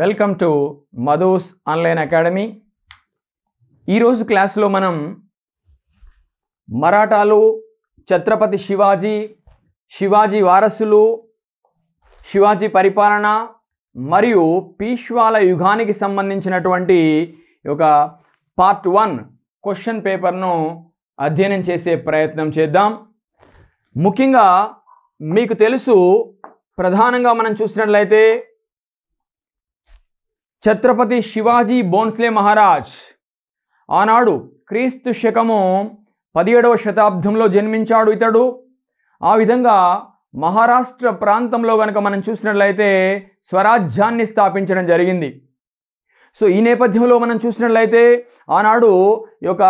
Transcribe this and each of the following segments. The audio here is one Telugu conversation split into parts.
Welcome to Madhu's online academy ఈరోజు క్లాస్లో మనం మరాఠాలు ఛత్రపతి శివాజీ శివాజీ వారసులు శివాజీ పరిపాలన మరియు పీష్వాల యుగానికి సంబంధించినటువంటి ఒక పార్ట్ వన్ క్వశ్చన్ పేపర్ను అధ్యయనం చేసే ప్రయత్నం చేద్దాం ముఖ్యంగా మీకు తెలుసు ప్రధానంగా మనం చూసినట్లయితే ఛత్రపతి శివాజీ బోన్స్లే మహారాజ్ ఆనాడు క్రీస్తు శకము పదిహేడవ శతాబ్దంలో జన్మించాడు ఇతడు ఆ విధంగా మహారాష్ట్ర ప్రాంతంలో కనుక మనం చూసినట్లయితే స్వరాజ్యాన్ని స్థాపించడం జరిగింది సో ఈ నేపథ్యంలో మనం చూసినట్లయితే ఆనాడు యొక్క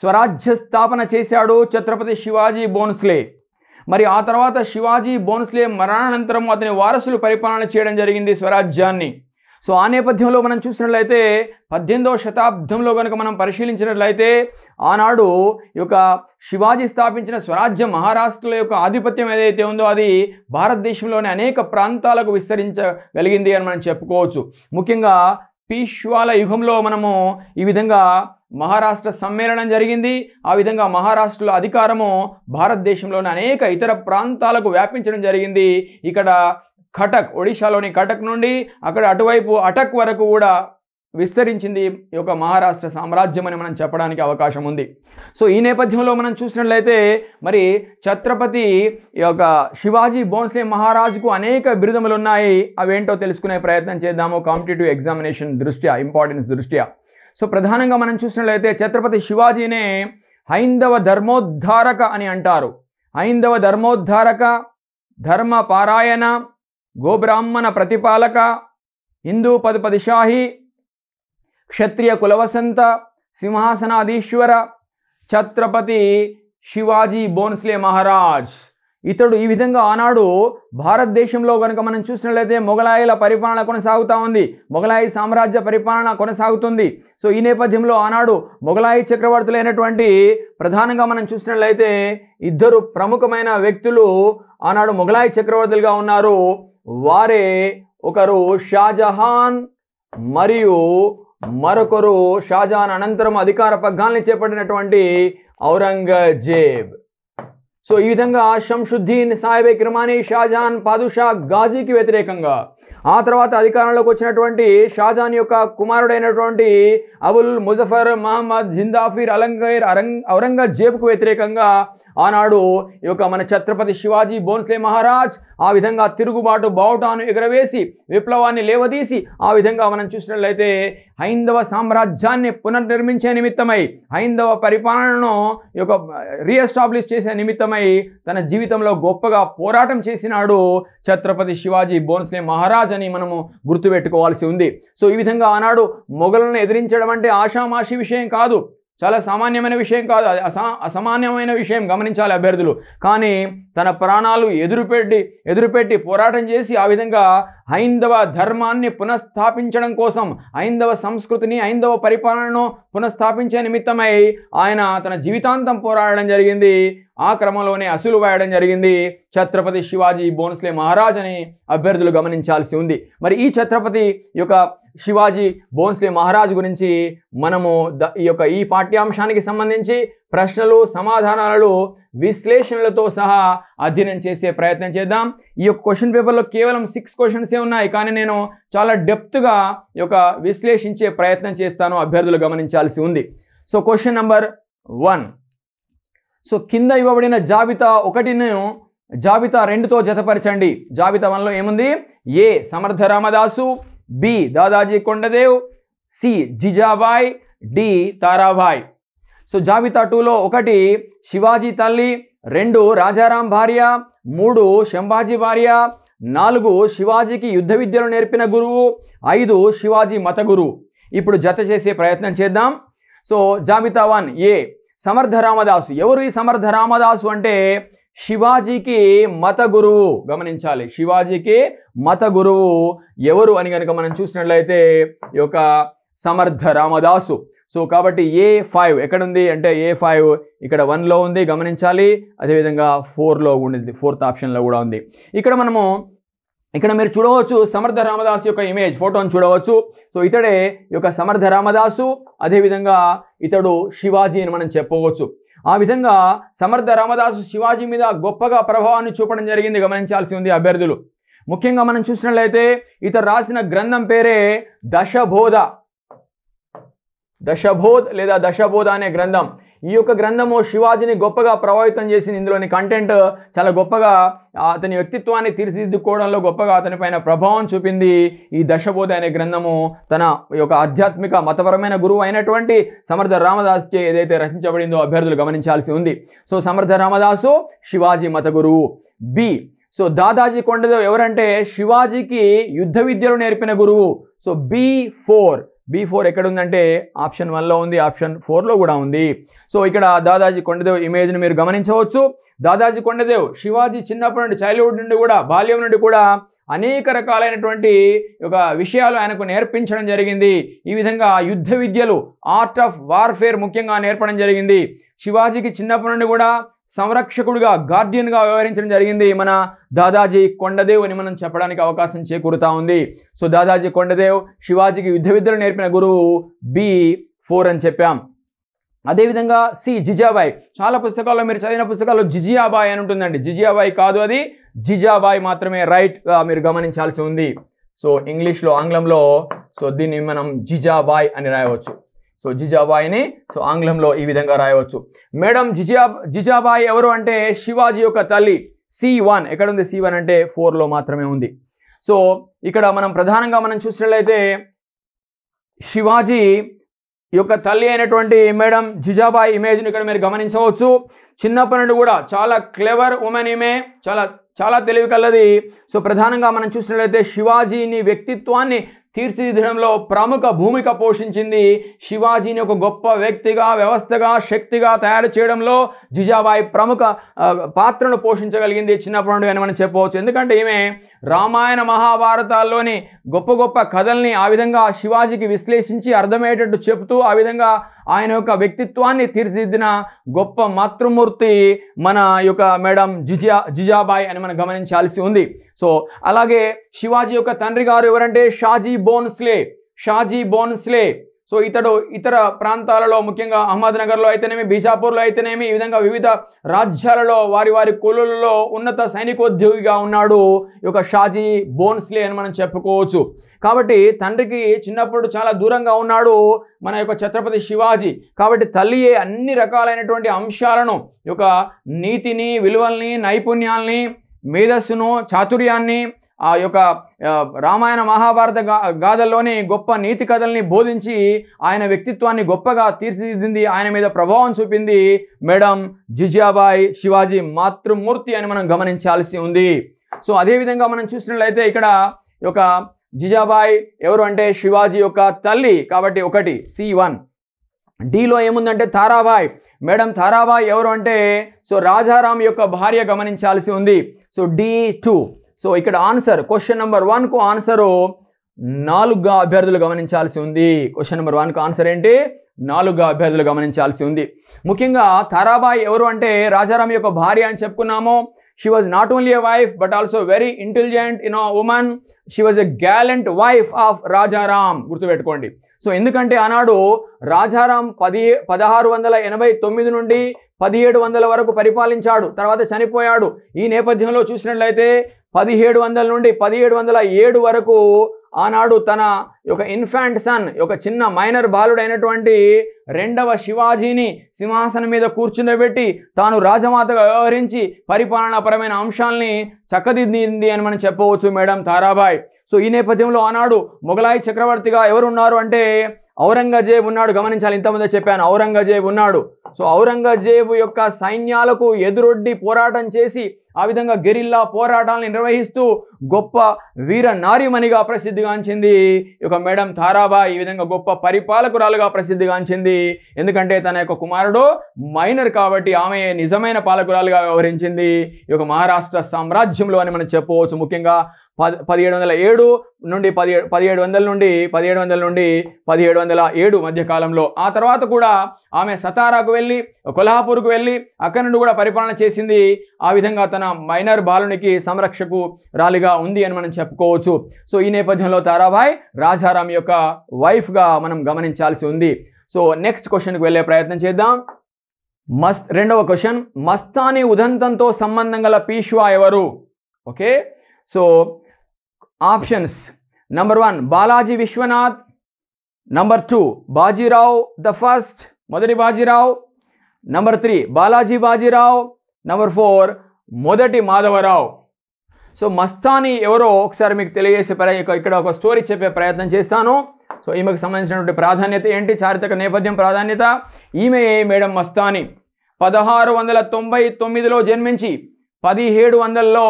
స్వరాజ్య స్థాపన చేశాడు ఛత్రపతి శివాజీ బోన్స్లే మరి ఆ తర్వాత శివాజీ బోన్స్లే మరణానంతరం అతని వారసులు పరిపాలన చేయడం జరిగింది స్వరాజ్యాన్ని సో ఆ నేపథ్యంలో మనం చూసినట్లయితే పద్దెనిమిదవ శతాబ్దంలో కనుక మనం పరిశీలించినట్లయితే ఆనాడు ఈ యొక్క శివాజీ స్థాపించిన స్వరాజ్య మహారాష్ట్రల యొక్క ఆధిపత్యం ఏదైతే ఉందో అది భారతదేశంలోని అనేక ప్రాంతాలకు విస్తరించగలిగింది అని మనం చెప్పుకోవచ్చు ముఖ్యంగా పీష్వాల యుగంలో మనము ఈ విధంగా మహారాష్ట్ర సమ్మేళనం జరిగింది ఆ విధంగా మహారాష్ట్రలో అధికారము భారతదేశంలోని అనేక ఇతర ప్రాంతాలకు వ్యాపించడం జరిగింది ఇక్కడ కటక్ ఒడిశాలోని కటక్ నుండి అక్కడ అటువైపు అటక్ వరకు కూడా విస్తరించింది ఈ యొక్క మహారాష్ట్ర సామ్రాజ్యం అని మనం చెప్పడానికి అవకాశం ఉంది సో ఈ నేపథ్యంలో మనం చూసినట్లయితే మరి ఛత్రపతి ఈ యొక్క శివాజీ బోన్సే మహారాజుకు అనేక బిరుదములు ఉన్నాయి అవేంటో తెలుసుకునే ప్రయత్నం చేద్దాము కాంపిటేటివ్ ఎగ్జామినేషన్ దృష్ట్యా ఇంపార్టెన్స్ దృష్ట్యా సో ప్రధానంగా మనం చూసినట్లయితే ఛత్రపతి శివాజీనే హైందవ ధర్మోద్ధారక అని అంటారు హైందవ ధర్మోద్ధారక ధర్మ పారాయణ గోబ్రాహ్మణ ప్రతిపాలక హిందూ పదుపదిషాహి క్షత్రియ కులవసంత సింహాసనాధీశ్వర ఛత్రపతి శివాజీ బోన్స్లే మహారాజ్ ఇతడు ఈ విధంగా ఆనాడు భారతదేశంలో కనుక మనం చూసినట్లయితే మొఘలాయుల పరిపాలన కొనసాగుతూ ఉంది మొఘలాయి సామ్రాజ్య పరిపాలన కొనసాగుతుంది సో ఈ నేపథ్యంలో ఆనాడు మొఘలాయి చక్రవర్తులైనటువంటి ప్రధానంగా మనం చూసినట్లయితే ఇద్దరు ప్రముఖమైన వ్యక్తులు ఆనాడు మొఘలాయి చక్రవర్తులుగా ఉన్నారు వారే ఒకరు షాజహాన్ మరియు మరొకరు షాజహాన్ అనంతరం అధికార పగ్గాల్ని చేపట్టినటువంటి ఔరంగజేబ్ సో ఈ విధంగా షంషుద్దీన్ సాహెబ్ కిరమానీ షాజహాన్ పాదుషా గాజీకి వ్యతిరేకంగా ఆ తర్వాత అధికారంలోకి వచ్చినటువంటి షాజహాన్ యొక్క కుమారుడైనటువంటి అబుల్ ముజఫర్ మహమ్మద్ జిందాఫీర్ అలంగైర్ అరంగ్ ఔరంగజేబ్కు వ్యతిరేకంగా ఆనాడు ఈ యొక్క మన ఛత్రపతి శివాజీ బోన్సే మహారాజ్ ఆ విధంగా తిరుగుబాటు బావుటాను ఎగరవేసి విప్లవాన్ని లేవదీసి ఆ విధంగా మనం చూసినట్లయితే హైందవ సామ్రాజ్యాన్ని పునర్నిర్మించే నిమిత్తమై హైందవ పరిపాలనను ఈ యొక్క రీఎస్టాబ్లిష్ చేసే నిమిత్తమై తన జీవితంలో గొప్పగా పోరాటం చేసినాడు ఛత్రపతి శివాజీ బోన్సే మహారాజ్ అని మనము గుర్తుపెట్టుకోవాల్సి ఉంది సో ఈ విధంగా ఆనాడు మొఘలను ఎదిరించడం అంటే ఆషామాషి విషయం కాదు చాలా సామాన్యమైన విషయం కాదు అది అసా అసామాన్యమైన విషయం గమనించాలి అభ్యర్థులు కానీ తన ప్రాణాలు ఎదురుపెట్టి ఎదురుపెట్టి పోరాటం చేసి ఆ విధంగా హైందవ ధర్మాన్ని పునఃస్థాపించడం కోసం హైందవ సంస్కృతిని హైందవ పరిపాలనను పునఃస్థాపించే నిమిత్తమై ఆయన తన జీవితాంతం పోరాడడం జరిగింది ఆ క్రమంలోనే అసులు వేయడం జరిగింది ఛత్రపతి శివాజీ బోన్స్లే మహారాజ్ అని అభ్యర్థులు గమనించాల్సి ఉంది మరి ఈ ఛత్రపతి యొక్క శివాజీ బోన్స్లే మహారాజ్ గురించి మనము ద ఈ యొక్క ఈ పాఠ్యాంశానికి సంబంధించి ప్రశ్నలు సమాధానాలు విశ్లేషణలతో సహా అధ్యయనం చేసే ప్రయత్నం చేద్దాం ఈ యొక్క క్వశ్చన్ పేపర్లో కేవలం సిక్స్ క్వశ్చన్సే ఉన్నాయి కానీ నేను చాలా డెప్త్గా ఈ యొక్క విశ్లేషించే ప్రయత్నం చేస్తాను అభ్యర్థులు గమనించాల్సి ఉంది so question number one so కింద ఇవ్వబడిన జాబితా ఒకటిని జాబితా రెండుతో జతపరచండి జాబితా వన్లో ఏముంది A Samarth Ramdas B Dadaji Kondadev C Jijabai D Tarabai so జాబితా టూలో ఒకటి శివాజీ తల్లి రెండు రాజారాం భార్య మూడు శంభాజీ భార్య నాలుగు శివాజీకి యుద్ధ విద్యలు నేర్పిన గురువు ఐదు శివాజీ మత గురువు ఇప్పుడు జత చేసే ప్రయత్నం చేద్దాం సో జాబితా వన్ ఏ సమర్థ రామదాసు ఎవరు ఈ సమర్థ రామదాసు అంటే శివాజీకి మత గురువు గమనించాలి శివాజీకి మత గురువు ఎవరు అని కనుక మనం చూసినట్లయితే ఈ యొక్క సమర్థ రామదాసు సో కాబట్టి ఏ ఫైవ్ ఎక్కడుంది అంటే ఏ ఫైవ్ ఇక్కడ వన్లో ఉంది గమనించాలి అదేవిధంగా ఫోర్లో ఉండింది ఫోర్త్ ఆప్షన్లో కూడా ఉంది ఇక్కడ మనము ఇక్కడ మీరు చూడవచ్చు సమర్థ రామదాసు యొక్క ఇమేజ్ ఫోటోని చూడవచ్చు సో ఇతడే యొక్క సమర్థ రామదాసు అదేవిధంగా ఇతడు శివాజీ అని మనం చెప్పవచ్చు ఆ విధంగా సమర్థ రామదాసు శివాజీ మీద గొప్పగా ప్రభావాన్ని చూపడం జరిగింది గమనించాల్సి ఉంది అభ్యర్థులు ముఖ్యంగా మనం చూసినట్లయితే ఇతడు రాసిన గ్రంథం పేరే దశబోధ దశబోధ్ లేదా దశబోధ అనే గ్రంథం ఈ యొక్క గ్రంథము శివాజీని గొప్పగా ప్రభావితం చేసింది ఇందులోని కంటెంట్ చాలా గొప్పగా అతని వ్యక్తిత్వాన్ని తీర్చిదిద్దుకోవడంలో గొప్పగా అతనిపైన ప్రభావం చూపింది ఈ దశబోధ అనే గ్రంథము తన యొక్క ఆధ్యాత్మిక మతపరమైన గురువు అయినటువంటి సమర్థ రామదాస్కి ఏదైతే రచించబడిందో అభ్యర్థులు గమనించాల్సి ఉంది సో సమర్థ రామదాసు శివాజీ మత గురువు బి సో దాదాజీ కొండదేవ్ ఎవరంటే శివాజీకి యుద్ధ విద్యలు నేర్పిన గురువు so B four B four ఎక్కడ ఉందంటే ఆప్షన్ వన్లో ఉంది ఆప్షన్ ఫోర్లో కూడా ఉంది సో ఇక్కడ దాదాజీ కొండదేవ్ ఇమేజ్ని మీరు గమనించవచ్చు దాదాజీ కొండదేవ్ శివాజీ చిన్నప్పటి నుండి చైల్డ్హుడ్ నుండి కూడా బాల్యం నుండి కూడా అనేక రకాలైనటువంటి ఒక విషయాలు ఆయనకు నేర్పించడం జరిగింది ఈ విధంగా యుద్ధ విద్యలు ఆర్ట్ ఆఫ్ వార్ఫేర్ ముఖ్యంగా నేర్పడం జరిగింది శివాజీకి చిన్నప్పటి నుండి కూడా సంరక్షకుడిగా గార్డియన్గా వ్యవహరించడం జరిగింది మన దాదాజీ కొండదేవ్ అని మనం చెప్పడానికి అవకాశం చేకూరుతా ఉంది సో దాదాజీ కొండదేవ్ శివాజీకి యుద్ధ విద్యలు నేర్పిన గురువు బి ఫోర్ అని చెప్పాం అదేవిధంగా సి జిజాబాయ్ చాలా పుస్తకాల్లో మీరు చదివిన పుస్తకాల్లో జిజియాబాయ్ అని ఉంటుందండి జిజియాబాయ్ కాదు అది జిజాబాయ్ మాత్రమే రైట్గా మీరు గమనించాల్సి ఉంది సో ఇంగ్లీష్లో ఆంగ్లంలో సో దీన్ని మనం జిజాబాయ్ అని రాయవచ్చు సో జిజాబాయిని సో ఆంగ్లంలో ఈ విధంగా రాయవచ్చు మేడం జిజా జిజాబాయి ఎవరు అంటే శివాజీ యొక్క తల్లి సి వన్ ఎక్కడ ఉంది సి వన్ అంటే ఫోర్లో మాత్రమే ఉంది సో ఇక్కడ మనం ప్రధానంగా మనం చూసినట్లయితే శివాజీ యొక్క తల్లి అయినటువంటి మేడం జిజాబాయి ఇమేజ్ని ఇక్కడ మీరు గమనించవచ్చు చిన్నప్పటి నుండి కూడా చాలా క్లెవర్ ఉమెన్ ఈమె చాలా చాలా తెలివి కలది సో ప్రధానంగా మనం చూసినట్లయితే శివాజీని వ్యక్తిత్వాన్ని తీర్చిదిద్దడంలో ప్రముఖ భూమిక పోషించింది శివాజీని ఒక గొప్ప వ్యక్తిగా వ్యవస్థగా శక్తిగా తయారు చేయడంలో జిజాబాయి ప్రముఖ పాత్రను పోషించగలిగింది చిన్నప్పటి నుండి అని మనం చెప్పవచ్చు ఎందుకంటే ఈమె రామాయణ మహాభారతాల్లోని గొప్ప గొప్ప కథల్ని ఆ విధంగా శివాజీకి విశ్లేషించి అర్థమయ్యేటట్టు చెబుతూ ఆ విధంగా ఆయన యొక్క వ్యక్తిత్వాన్ని తీర్చిదిద్దిన గొప్ప మాతృమూర్తి మన యొక్క మేడం జిజా జుజాబాయ్ అని మనం గమనించాల్సి ఉంది సో అలాగే శివాజీ యొక్క తండ్రి గారు ఎవరంటే షాజీ బోన్స్లే షాజీ బోన్స్లే సో ఇతడు ఇతర ప్రాంతాలలో ముఖ్యంగా అహ్మద్నగర్లో అయితేనేమి బీజాపూర్లో అయితేనేమి ఈ విధంగా వివిధ రాజ్యాలలో వారి వారి కులలో ఉన్నత సైనికోద్యోగిగా ఉన్నాడు ఈ యొక్క షాజీ బోన్స్లే అని మనం చెప్పుకోవచ్చు కాబట్టి తండ్రికి చిన్నప్పుడు చాలా దూరంగా ఉన్నాడు మన యొక్క ఛత్రపతి శివాజీ కాబట్టి తల్లియే అన్ని రకాలైనటువంటి అంశాలను యొక్క నీతిని విలువల్ని నైపుణ్యాల్ని మేధస్సును చాతుర్యాన్ని ఆ యొక్క రామాయణ మహాభారత గాథల్లోని గొప్ప నీతి కథల్ని బోధించి ఆయన వ్యక్తిత్వాన్ని గొప్పగా తీర్చిదిద్దింది ఆయన మీద ప్రభావం చూపింది మేడం జిజాబాయ్ శివాజీ మాతృమూర్తి అని మనం గమనించాల్సి ఉంది సో అదేవిధంగా మనం చూసినట్లయితే ఇక్కడ ఒక జిజాబాయ్ ఎవరు అంటే శివాజీ యొక్క తల్లి కాబట్టి ఒకటి సి వన్ డిలో ఏముందంటే తారాబాయ్ మేడం తారాబాయ్ ఎవరు అంటే సో రాజారాం యొక్క భార్య గమనించాల్సి ఉంది సో డి టూ సో ఇక్కడ ఆన్సర్ క్వశ్చన్ నెంబర్ వన్కు ఆన్సరు నాలుగుగా అభ్యర్థులు గమనించాల్సి ఉంది క్వశ్చన్ నెంబర్ వన్కు ఆన్సర్ ఏంటి నాలుగుగా అభ్యర్థులు గమనించాల్సి ఉంది ముఖ్యంగా తారాబాయి ఎవరు అంటే రాజారాం యొక్క భార్య అని చెప్పుకున్నాము she was not only a wife but also very intelligent you know women she was a gallant wife of Rajaram గుర్తుపెట్టుకోండి సో ఎందుకంటే ఆనాడు రాజారాం పది పదహారు వందల ఎనభై తొమ్మిది నుండి పదిహేడు వందల వరకు పరిపాలించాడు తర్వాత చనిపోయాడు ఈ నేపథ్యంలో చూసినట్లయితే పదిహేడు వందల నుండి పదిహేడు వందల ఏడు వరకు ఆనాడు తన యొక్క ఇన్ఫాంట్ సన్ ఒక చిన్న మైనర్ బాలుడైనటువంటి రెండవ శివాజీని సింహాసనం మీద కూర్చుండబెట్టి తాను రాజమాతగా వ్యవహరించి పరిపాలనాపరమైన అంశాలని చక్కదిద్దింది అని మనం చెప్పవచ్చు మేడం తారాబాయ్ సో ఈ నేపథ్యంలో ఆనాడు మొఘలాయి చక్రవర్తిగా ఎవరున్నారు అంటే ఔరంగజేబ్ ఉన్నాడు గమనించాలి ఇంతకుముందే చెప్పాను ఔరంగజేబ్ ఉన్నాడు సో ఔరంగజేబు యొక్క సైన్యాలకు ఎదురొడ్డి పోరాటం చేసి ఆ విధంగా గెరిల్లా పోరాటాలను నిర్వహిస్తూ గొప్ప వీర నారిమణిగా ప్రసిద్ధిగాంచింది ఇక మేడం తారాబాయి ఈ విధంగా గొప్ప పరిపాలకురాలుగా ప్రసిద్ధిగాంచింది ఎందుకంటే తన యొక్క కుమారుడు మైనర్ కాబట్టి ఆమె నిజమైన పాలకురాలుగా వ్యవహరించింది ఈ యొక్క మహారాష్ట్ర సామ్రాజ్యంలో అని మనం చెప్పవచ్చు ముఖ్యంగా పది పదిహేడు వందల ఏడు నుండి పదిహేడు పదిహేడు వందల నుండి పదిహేడు వందల నుండి పదిహేడు వందల ఏడు మధ్యకాలంలో ఆ తర్వాత కూడా ఆమె సతారాకు వెళ్ళి కొల్హాపూర్కు వెళ్ళి అక్కడి నుండి కూడా పరిపాలన చేసింది ఆ విధంగా తన మైనర్ బాలునికి సంరక్షకు రాలిగా గా ఉంది అని మనం చెప్పుకోవచ్చు సో ఈ నేపథ్యంలో తారాభాయ్ రాజారాం యొక్క వైఫ్గా మనం గమనించాల్సి ఉంది సో నెక్స్ట్ క్వశ్చన్కి వెళ్ళే ప్రయత్నం చేద్దాం మస్ రెండవ క్వశ్చన్ మస్తాని ఉదంతంతో సంబంధం గల పీష్వా ఎవరు okay so options number one Balaji Vishwanath number two Bajirao the first మొదటి Bajirao number three Balaji Bajirao number four మొదటి మాధవరావు సో మస్తాని ఎవరో ఒకసారి మీకు తెలియజేసే ఇక్కడ ఒక స్టోరీ చెప్పే ప్రయత్నం చేస్తాను సో ఈమెకు సంబంధించినటువంటి ప్రాధాన్యత ఏంటి చారిత్రక నేపథ్యం ప్రాధాన్యత ఈమె మేడం మస్తాని పదహారు వందల తొంభై తొమ్మిదిలో జన్మించి పదిహేడు వందలలో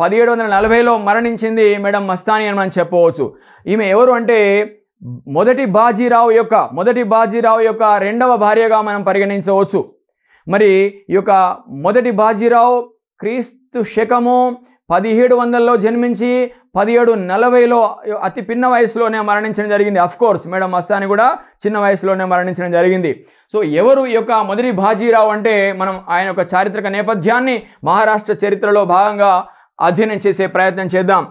పదిహేడు వందల నలభైలో మరణించింది మేడం మస్తాని అని మనం చెప్పవచ్చు ఈమె ఎవరు అంటే మొదటి బాజీరావు యొక్క మొదటి బాజీరావు యొక్క రెండవ భార్యగా మనం పరిగణించవచ్చు మరి ఈ యొక్క మొదటి బాజీరావు క్రీస్తు శకము పదిహేడు వందల్లో జన్మించి పదిహేడు నలభైలో అతి పిన్న వయసులోనే మరణించడం జరిగింది కోర్స్ మేడం మస్తాని కూడా చిన్న వయసులోనే మరణించడం జరిగింది సో ఎవరు ఈ యొక్క మొదటి బాజీరావు అంటే మనం ఆయన యొక్క చారిత్రక నేపథ్యాన్ని మహారాష్ట్ర చరిత్రలో భాగంగా అధ్యయనం చేసే ప్రయత్నం చేద్దాం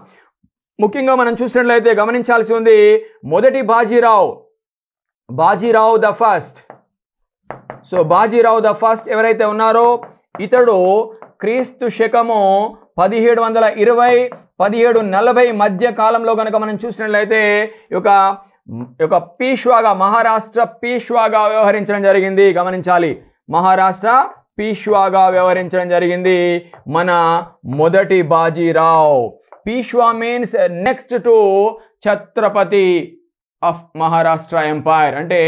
ముఖ్యంగా మనం చూసినట్లయితే గమనించాల్సి ఉంది మొదటి Bajirao Bajirao the first so Bajirao the first ఎవరైతే ఉన్నారో ఇతడు క్రీస్తు శకము పదిహేడు వందల ఇరవై పదిహేడు నలభై మధ్య కాలంలో కనుక మనం చూసినట్లయితే ఒక ఒక పీష్వాగా మహారాష్ట్ర పీష్వాగా వ్యవహరించడం జరిగింది గమనించాలి మహారాష్ట్ర పీష్వాగా వ్యవహరించడం జరిగింది మన మొదటి Bajirao Peshwa means next to Chhatrapati of Maharashtra empire అంటే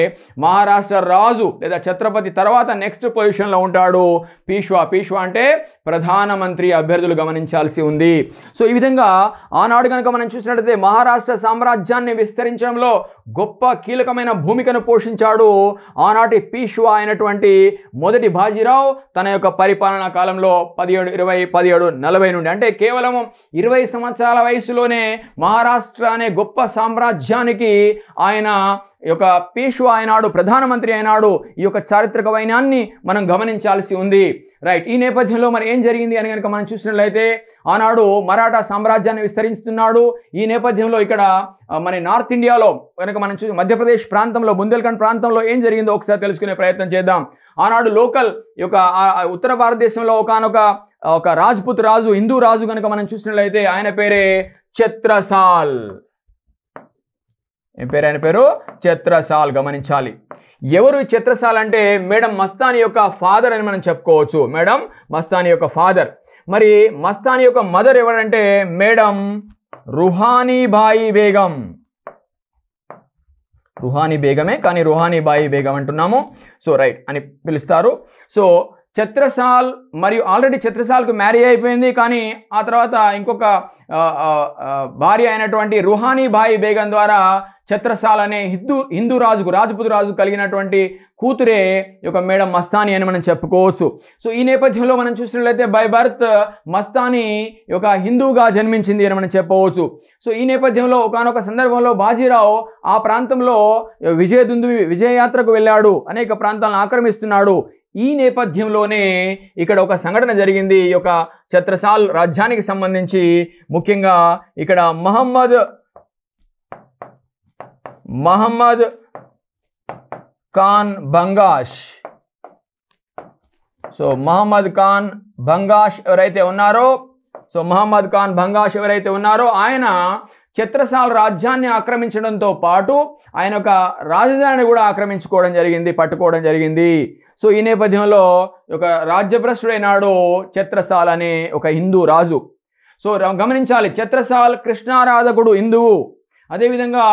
మహారాష్ట్ర రాజు లేదా ఛత్రపతి తర్వాత నెక్స్ట్ పొజిషన్లో ఉంటాడు పీష్వా పీష్వా అంటే ప్రధానమంత్రి అభ్యర్థులు గమనించాల్సి ఉంది సో ఈ విధంగా ఆనాడు కనుక మనం చూసినట్లయితే మహారాష్ట్ర సామ్రాజ్యాన్ని విస్తరించడంలో గొప్ప కీలకమైన భూమికను పోషించాడు ఆనాటి పీష్వా అయినటువంటి మొదటి బాజీరావు తన యొక్క పరిపాలనా కాలంలో పదిహేడు ఇరవై పదిహేడు నలభై నుండి అంటే కేవలం ఇరవై సంవత్సరాల వయసులోనే మహారాష్ట్ర అనే గొప్ప సామ్రాజ్యానికి ఆయన ఈ యొక్క పేష్వా అయినాడు ప్రధానమంత్రి అయినాడు ఈ యొక్క చారిత్రక వైనాన్ని మనం గమనించాల్సి ఉంది రైట్ ఈ నేపథ్యంలో మరి ఏం జరిగింది అని కనుక మనం చూసినట్లయితే ఆనాడు మరాఠా సామ్రాజ్యాన్ని విస్తరిస్తున్నాడు ఈ నేపథ్యంలో ఇక్కడ మన నార్త్ ఇండియాలో కనుక మనం చూసి మధ్యప్రదేశ్ ప్రాంతంలో బుందేల్ఖండ్ ప్రాంతంలో ఏం జరిగిందో ఒకసారి తెలుసుకునే ప్రయత్నం చేద్దాం ఆనాడు లోకల్ యొక్క ఉత్తర భారతదేశంలో ఒకనొక ఒక రాజ్పుత్ రాజు హిందూ రాజు కనుక మనం చూసినట్లయితే ఆయన పేరే ఛత్రసాల్ ఏం పేరు ఆయన పేరు చత్రసాల్ గమనించాలి ఎవరు చత్రసాల్ అంటే మేడం మస్తాని యొక్క ఫాదర్ అని మనం చెప్పుకోవచ్చు మేడం మస్తాని యొక్క ఫాదర్ మరి మస్తాని యొక్క మదర్ ఎవరంటే మేడం రుహానీబాయి బేగం రుహానీ బేగమే కానీ రుహానీబాయి బేగం అంటున్నాము సో రైట్ అని పిలుస్తారు సో చత్రసాల్ మరియు ఆల్రెడీ చత్రసాల్కు మ్యారేజ్ అయిపోయింది కానీ ఆ తర్వాత ఇంకొక భార్య అయినటువంటి రుహానీ భాయి బేగం ద్వారా ఛత్రసాల్ అనే హిందూ హిందూ రాజుకు రాజపుతు రాజు కలిగినటువంటి కూతురే యొక్క మేడం మస్తాని అని మనం చెప్పుకోవచ్చు సో ఈ నేపథ్యంలో మనం చూసినట్లయితే బై భరత్ మస్తానీ ఒక హిందూగా జన్మించింది అని మనం చెప్పవచ్చు సో ఈ నేపథ్యంలో ఒకనొక సందర్భంలో బాజీరావు ఆ ప్రాంతంలో విజయ దుందు విజయయాత్రకు వెళ్ళాడు అనేక ప్రాంతాలను ఆక్రమిస్తున్నాడు ఈ నేపథ్యంలోనే ఇక్కడ ఒక సంఘటన జరిగింది ఈ యొక్క ఛత్రసాల్ రాజ్యానికి సంబంధించి ముఖ్యంగా ఇక్కడ మహమ్మద్ మహమ్మద్ ఖాన్ బంగాష్ సో మహమ్మద్ ఖాన్ బంగాష్ ఎవరైతే ఉన్నారో సో మహమ్మద్ ఖాన్ బంగాష్ ఎవరైతే ఉన్నారో ఆయన ఛత్రసాల్ రాజ్యాన్ని ఆక్రమించడంతో పాటు ఆయన ఒక రాజధానిని కూడా ఆక్రమించుకోవడం జరిగింది పట్టుకోవడం జరిగింది సో ఈ నేపథ్యంలో ఒక రాజ్యభ్రష్టుడైనాడు ఛత్రసాల్ అనే ఒక హిందూ రాజు సో గమనించాలి ఛత్రసాల్ కృష్ణారాధకుడు హిందువు అదేవిధంగా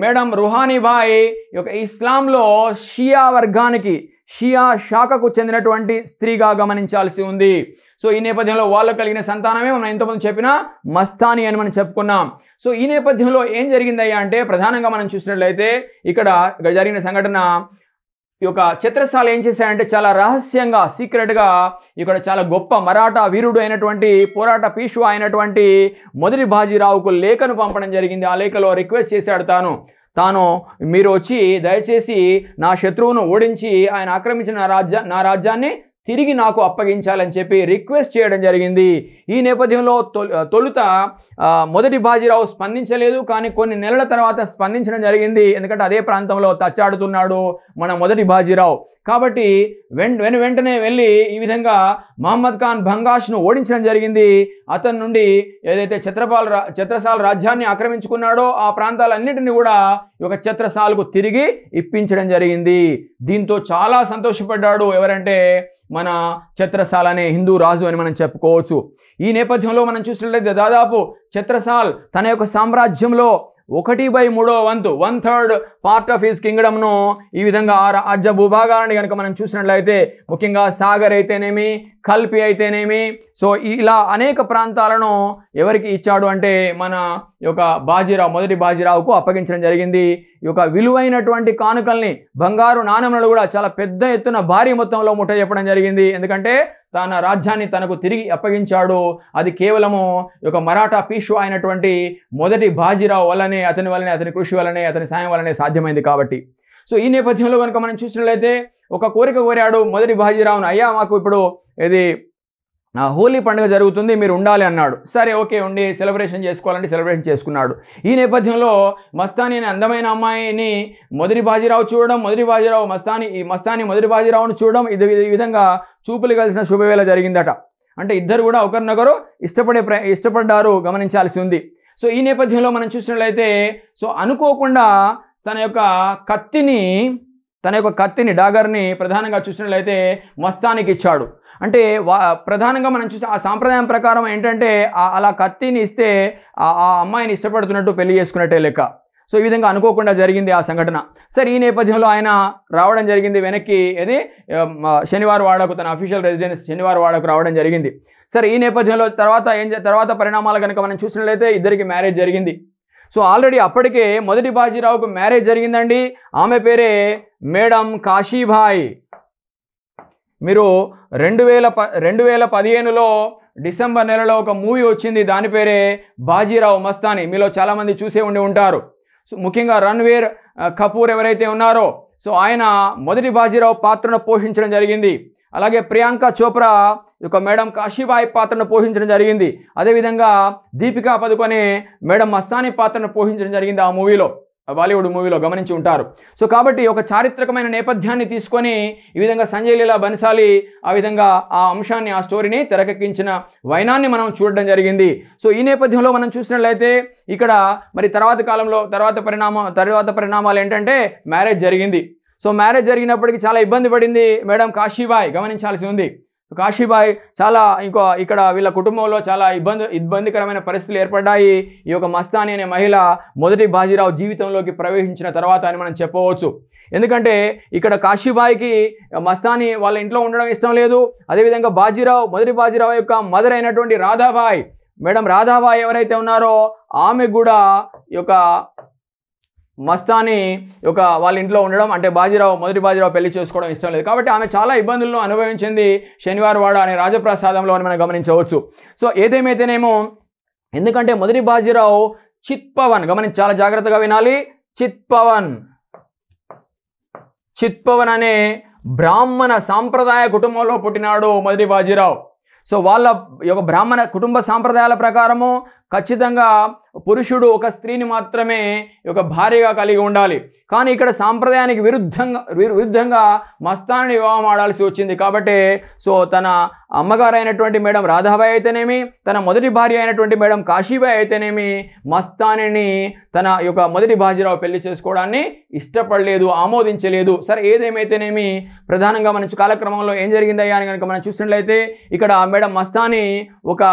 మేడం రుహానీబాయ్ యొక్క ఇస్లాంలో షియా వర్గానికి షియా శాఖకు చెందినటువంటి స్త్రీగా గమనించాల్సి ఉంది సో ఈ నేపథ్యంలో వాళ్ళు కలిగిన సంతానమే మనం ఎంతమంది చెప్పినా మస్తాని అని మనం చెప్పుకున్నాం సో ఈ నేపథ్యంలో ఏం జరిగిందయ్యా అంటే ప్రధానంగా మనం చూసినట్లయితే ఇక్కడ జరిగిన సంఘటన ఈ యొక్క చిత్రశాల ఏం చేశాడంటే చాలా రహస్యంగా సీక్రెట్గా ఇక్కడ చాలా గొప్ప మరాఠా వీరుడు అయినటువంటి పోరాట పీషు అయినటువంటి మొదటి బాజీరావుకు లేఖను పంపడం జరిగింది ఆ లేఖలో రిక్వెస్ట్ చేశాడు తాను తాను మీరు వచ్చి దయచేసి నా శత్రువును ఓడించి ఆయన ఆక్రమించిన రాజ్య నా రాజ్యాన్ని తిరిగి నాకు అప్పగించాలని చెప్పి రిక్వెస్ట్ చేయడం జరిగింది ఈ నేపథ్యంలో తొలుత మొదటి బాజీరావు స్పందించలేదు కానీ కొన్ని నెలల తర్వాత స్పందించడం జరిగింది ఎందుకంటే అదే ప్రాంతంలో తచ్చాడుతున్నాడు మన మొదటి బాజీరావు కాబట్టి వెన్ వెను వెంటనే వెళ్ళి ఈ విధంగా మహమ్మద్ ఖాన్ భంగాష్ను ఓడించడం జరిగింది అతని నుండి ఏదైతే ఛత్రపాల్ ఛత్రసాల్ రాజ్యాన్ని ఆక్రమించుకున్నాడో ఆ ప్రాంతాలన్నింటినీ కూడా ఒక ఛత్రసాల్కు తిరిగి ఇప్పించడం జరిగింది దీంతో చాలా సంతోషపడ్డాడు ఎవరంటే మన ఛత్రసాల్ అనే హిందూ రాజు అని మనం చెప్పుకోవచ్చు ఈ నేపథ్యంలో మనం చూసినట్లయితే దాదాపు ఛత్రసాల్ తన యొక్క సామ్రాజ్యంలో ఒకటి బై మూడో వంతు one third part of his కింగ్డమ్ను ఈ విధంగా రాజ్య భూభాగాలని కనుక మనం చూసినట్లయితే ముఖ్యంగా సాగర్ అయితేనేమి కల్పి అయితేనేమి సో ఇలా అనేక ప్రాంతాలను ఎవరికి ఇచ్చాడు అంటే మన యొక్క బాజీరావు మొదటి బాజీరావుకు అప్పగించడం జరిగింది ఈ యొక్క విలువైనటువంటి కానుకల్ని బంగారు నాణములు కూడా చాలా పెద్ద ఎత్తున భారీ మొత్తంలో ముఠ చెప్పడం జరిగింది ఎందుకంటే తన రాజ్యాన్ని తనకు తిరిగి అప్పగించాడు అది కేవలము ఒక మరాఠా పీష్వా అయినటువంటి మొదటి బాజీరావు వల్లనే అతని వల్లనే అతని కృషి వల్లనే అతని సాయం వల్లనే సాధ్యమైంది కాబట్టి సో ఈ నేపథ్యంలో కనుక మనం చూసినట్లయితే ఒక కోరిక కోరాడు మొదటి బాజీరావును అయ్యా మాకు ఇప్పుడు ఇది హోలీ పండుగ జరుగుతుంది మీరు ఉండాలి అన్నాడు సరే ఓకే ఉండి సెలబ్రేషన్ చేసుకోవాలంటే సెలబ్రేషన్ చేసుకున్నాడు ఈ నేపథ్యంలో మస్తాని అనే అందమైన అమ్మాయిని మొదటి బాజీరావు చూడడం మొదటి బాజీరావు మస్తాని ఈ మస్తాని మొదటి బాజీరావును చూడడం ఇది ఈ విధంగా చూపులు కలిసిన శుభవేళ జరిగిందట అంటే ఇద్దరు కూడా ఒకరినొకరు ఇష్టపడే ఇష్టపడ్డారు గమనించాల్సి ఉంది సో ఈ నేపథ్యంలో మనం చూసినట్లయితే సో అనుకోకుండా తన యొక్క కత్తిని తన యొక్క కత్తిని డాగర్ని ప్రధానంగా చూసినట్లయితే మస్తానికి ఇచ్చాడు అంటే వా ప్రధానంగా మనం చూసే ఆ సాంప్రదాయం ప్రకారం ఏంటంటే అలా కత్తిని ఇస్తే ఆ అమ్మాయిని ఇష్టపడుతున్నట్టు పెళ్లి చేసుకున్నట్టే లెక్క సో ఈ విధంగా అనుకోకుండా జరిగింది ఆ సంఘటన సరే ఈ నేపథ్యంలో ఆయన రావడం జరిగింది వెనక్కి అది శనివారం వాడకు తన అఫీషియల్ రెసిడెన్స్ శనివారం వాడకు రావడం జరిగింది సరే ఈ నేపథ్యంలో తర్వాత ఏం తర్వాత పరిణామాలు కనుక మనం చూసినట్లయితే ఇద్దరికి మ్యారేజ్ జరిగింది సో ఆల్రెడీ అప్పటికే మొదటి బాజీరావుకు మ్యారేజ్ జరిగిందండి ఆమె పేరే మేడం కాశీభాయ్ మీరు రెండు వేల ప రెండు వేల పదిహేనులో డిసెంబర్ నెలలో ఒక మూవీ వచ్చింది దాని పేరే బాజీరావు మస్తాని మీలో చాలామంది చూసే ఉండి ఉంటారు సో ముఖ్యంగా రణ్వీర్ కపూర్ ఎవరైతే ఉన్నారో సో ఆయన మొదటి బాజీరావు పాత్రను పోషించడం జరిగింది అలాగే ప్రియాంక చోప్రా యొక్క మేడం కాశీబాయి పాత్రను పోషించడం జరిగింది అదేవిధంగా దీపికా పదుకొనే మేడం మస్తానీ పాత్రను పోషించడం జరిగింది ఆ మూవీలో బాలీవుడ్ మూవీలో గమనించి ఉంటారు సో కాబట్టి ఒక చారిత్రకమైన నేపథ్యాన్ని తీసుకొని ఈ విధంగా సంజయ్ లీలా బన్సాలి ఆ విధంగా ఆ అంశాన్ని ఆ స్టోరీని తెరకెక్కించిన వైనాన్ని మనం చూడడం జరిగింది సో ఈ నేపథ్యంలో మనం చూసినట్లయితే ఇక్కడ మరి తర్వాత కాలంలో తర్వాత పరిణామం తర్వాత పరిణామాలు ఏంటంటే మ్యారేజ్ జరిగింది సో మ్యారేజ్ జరిగినప్పటికీ చాలా ఇబ్బంది పడింది మేడం కాశీబాయ్ గమనించాల్సి ఉంది కాశీబాయ్ చాలా ఇంకో ఇక్కడ వీళ్ళ కుటుంబంలో చాలా ఇబ్బంది ఇబ్బందికరమైన పరిస్థితులు ఏర్పడ్డాయి ఈ యొక్క మస్తాని అనే మహిళ మొదటి బాజీరావు జీవితంలోకి ప్రవేశించిన తర్వాత అని మనం చెప్పవచ్చు ఎందుకంటే ఇక్కడ కాశీబాయికి మస్తాని వాళ్ళ ఇంట్లో ఉండడం ఇష్టం లేదు అదేవిధంగా బాజీరావు మొదటి బాజీరావు యొక్క మదర్ అయినటువంటి రాధాబాయ్ మేడం రాధాబాయ్ ఎవరైతే ఉన్నారో ఆమె కూడా ఈ యొక్క మస్తాని ఒక వాళ్ళ ఇంట్లో ఉండడం అంటే బాజీరావు మొదటి బాజీరావు పెళ్లి చేసుకోవడం ఇష్టం లేదు కాబట్టి ఆమె చాలా ఇబ్బందులను అనుభవించింది శనివారవాడ అనే రాజప్రసాదంలో అని మనం గమనించవచ్చు సో ఏదేమైతేనేమో ఎందుకంటే మొదటి బాజీరావు చిత్పవన్ గమనించి చాలా జాగ్రత్తగా వినాలి చిత్పవన్ చిత్పవన్ అనే బ్రాహ్మణ సాంప్రదాయ కుటుంబంలో పుట్టినాడు మొదటి బాజీరావు సో వాళ్ళ యొక్క బ్రాహ్మణ కుటుంబ సాంప్రదాయాల ప్రకారము ఖచ్చితంగా పురుషుడు ఒక స్త్రీని మాత్రమే ఒక భార్యగా కలిగి ఉండాలి కానీ ఇక్కడ సాంప్రదాయానికి విరుద్ధంగా విరుద్ధంగా మస్తాన్ని వివాహం ఆడాల్సి వచ్చింది కాబట్టి సో తన అమ్మగారు అయినటువంటి మేడం రాధాబాయి అయితేనేమి తన మొదటి భార్య అయినటువంటి మేడం కాశీబాయి అయితేనేమి మస్తానిని తన యొక్క మొదటి బాజీరావు పెళ్లి చేసుకోవడాన్ని ఇష్టపడలేదు ఆమోదించలేదు సరే ఏదేమైతేనేమి ప్రధానంగా మన కాలక్రమంలో ఏం జరిగిందయ్యా అని కనుక మనం చూసినట్లయితే ఇక్కడ మేడం మస్తాని ఒక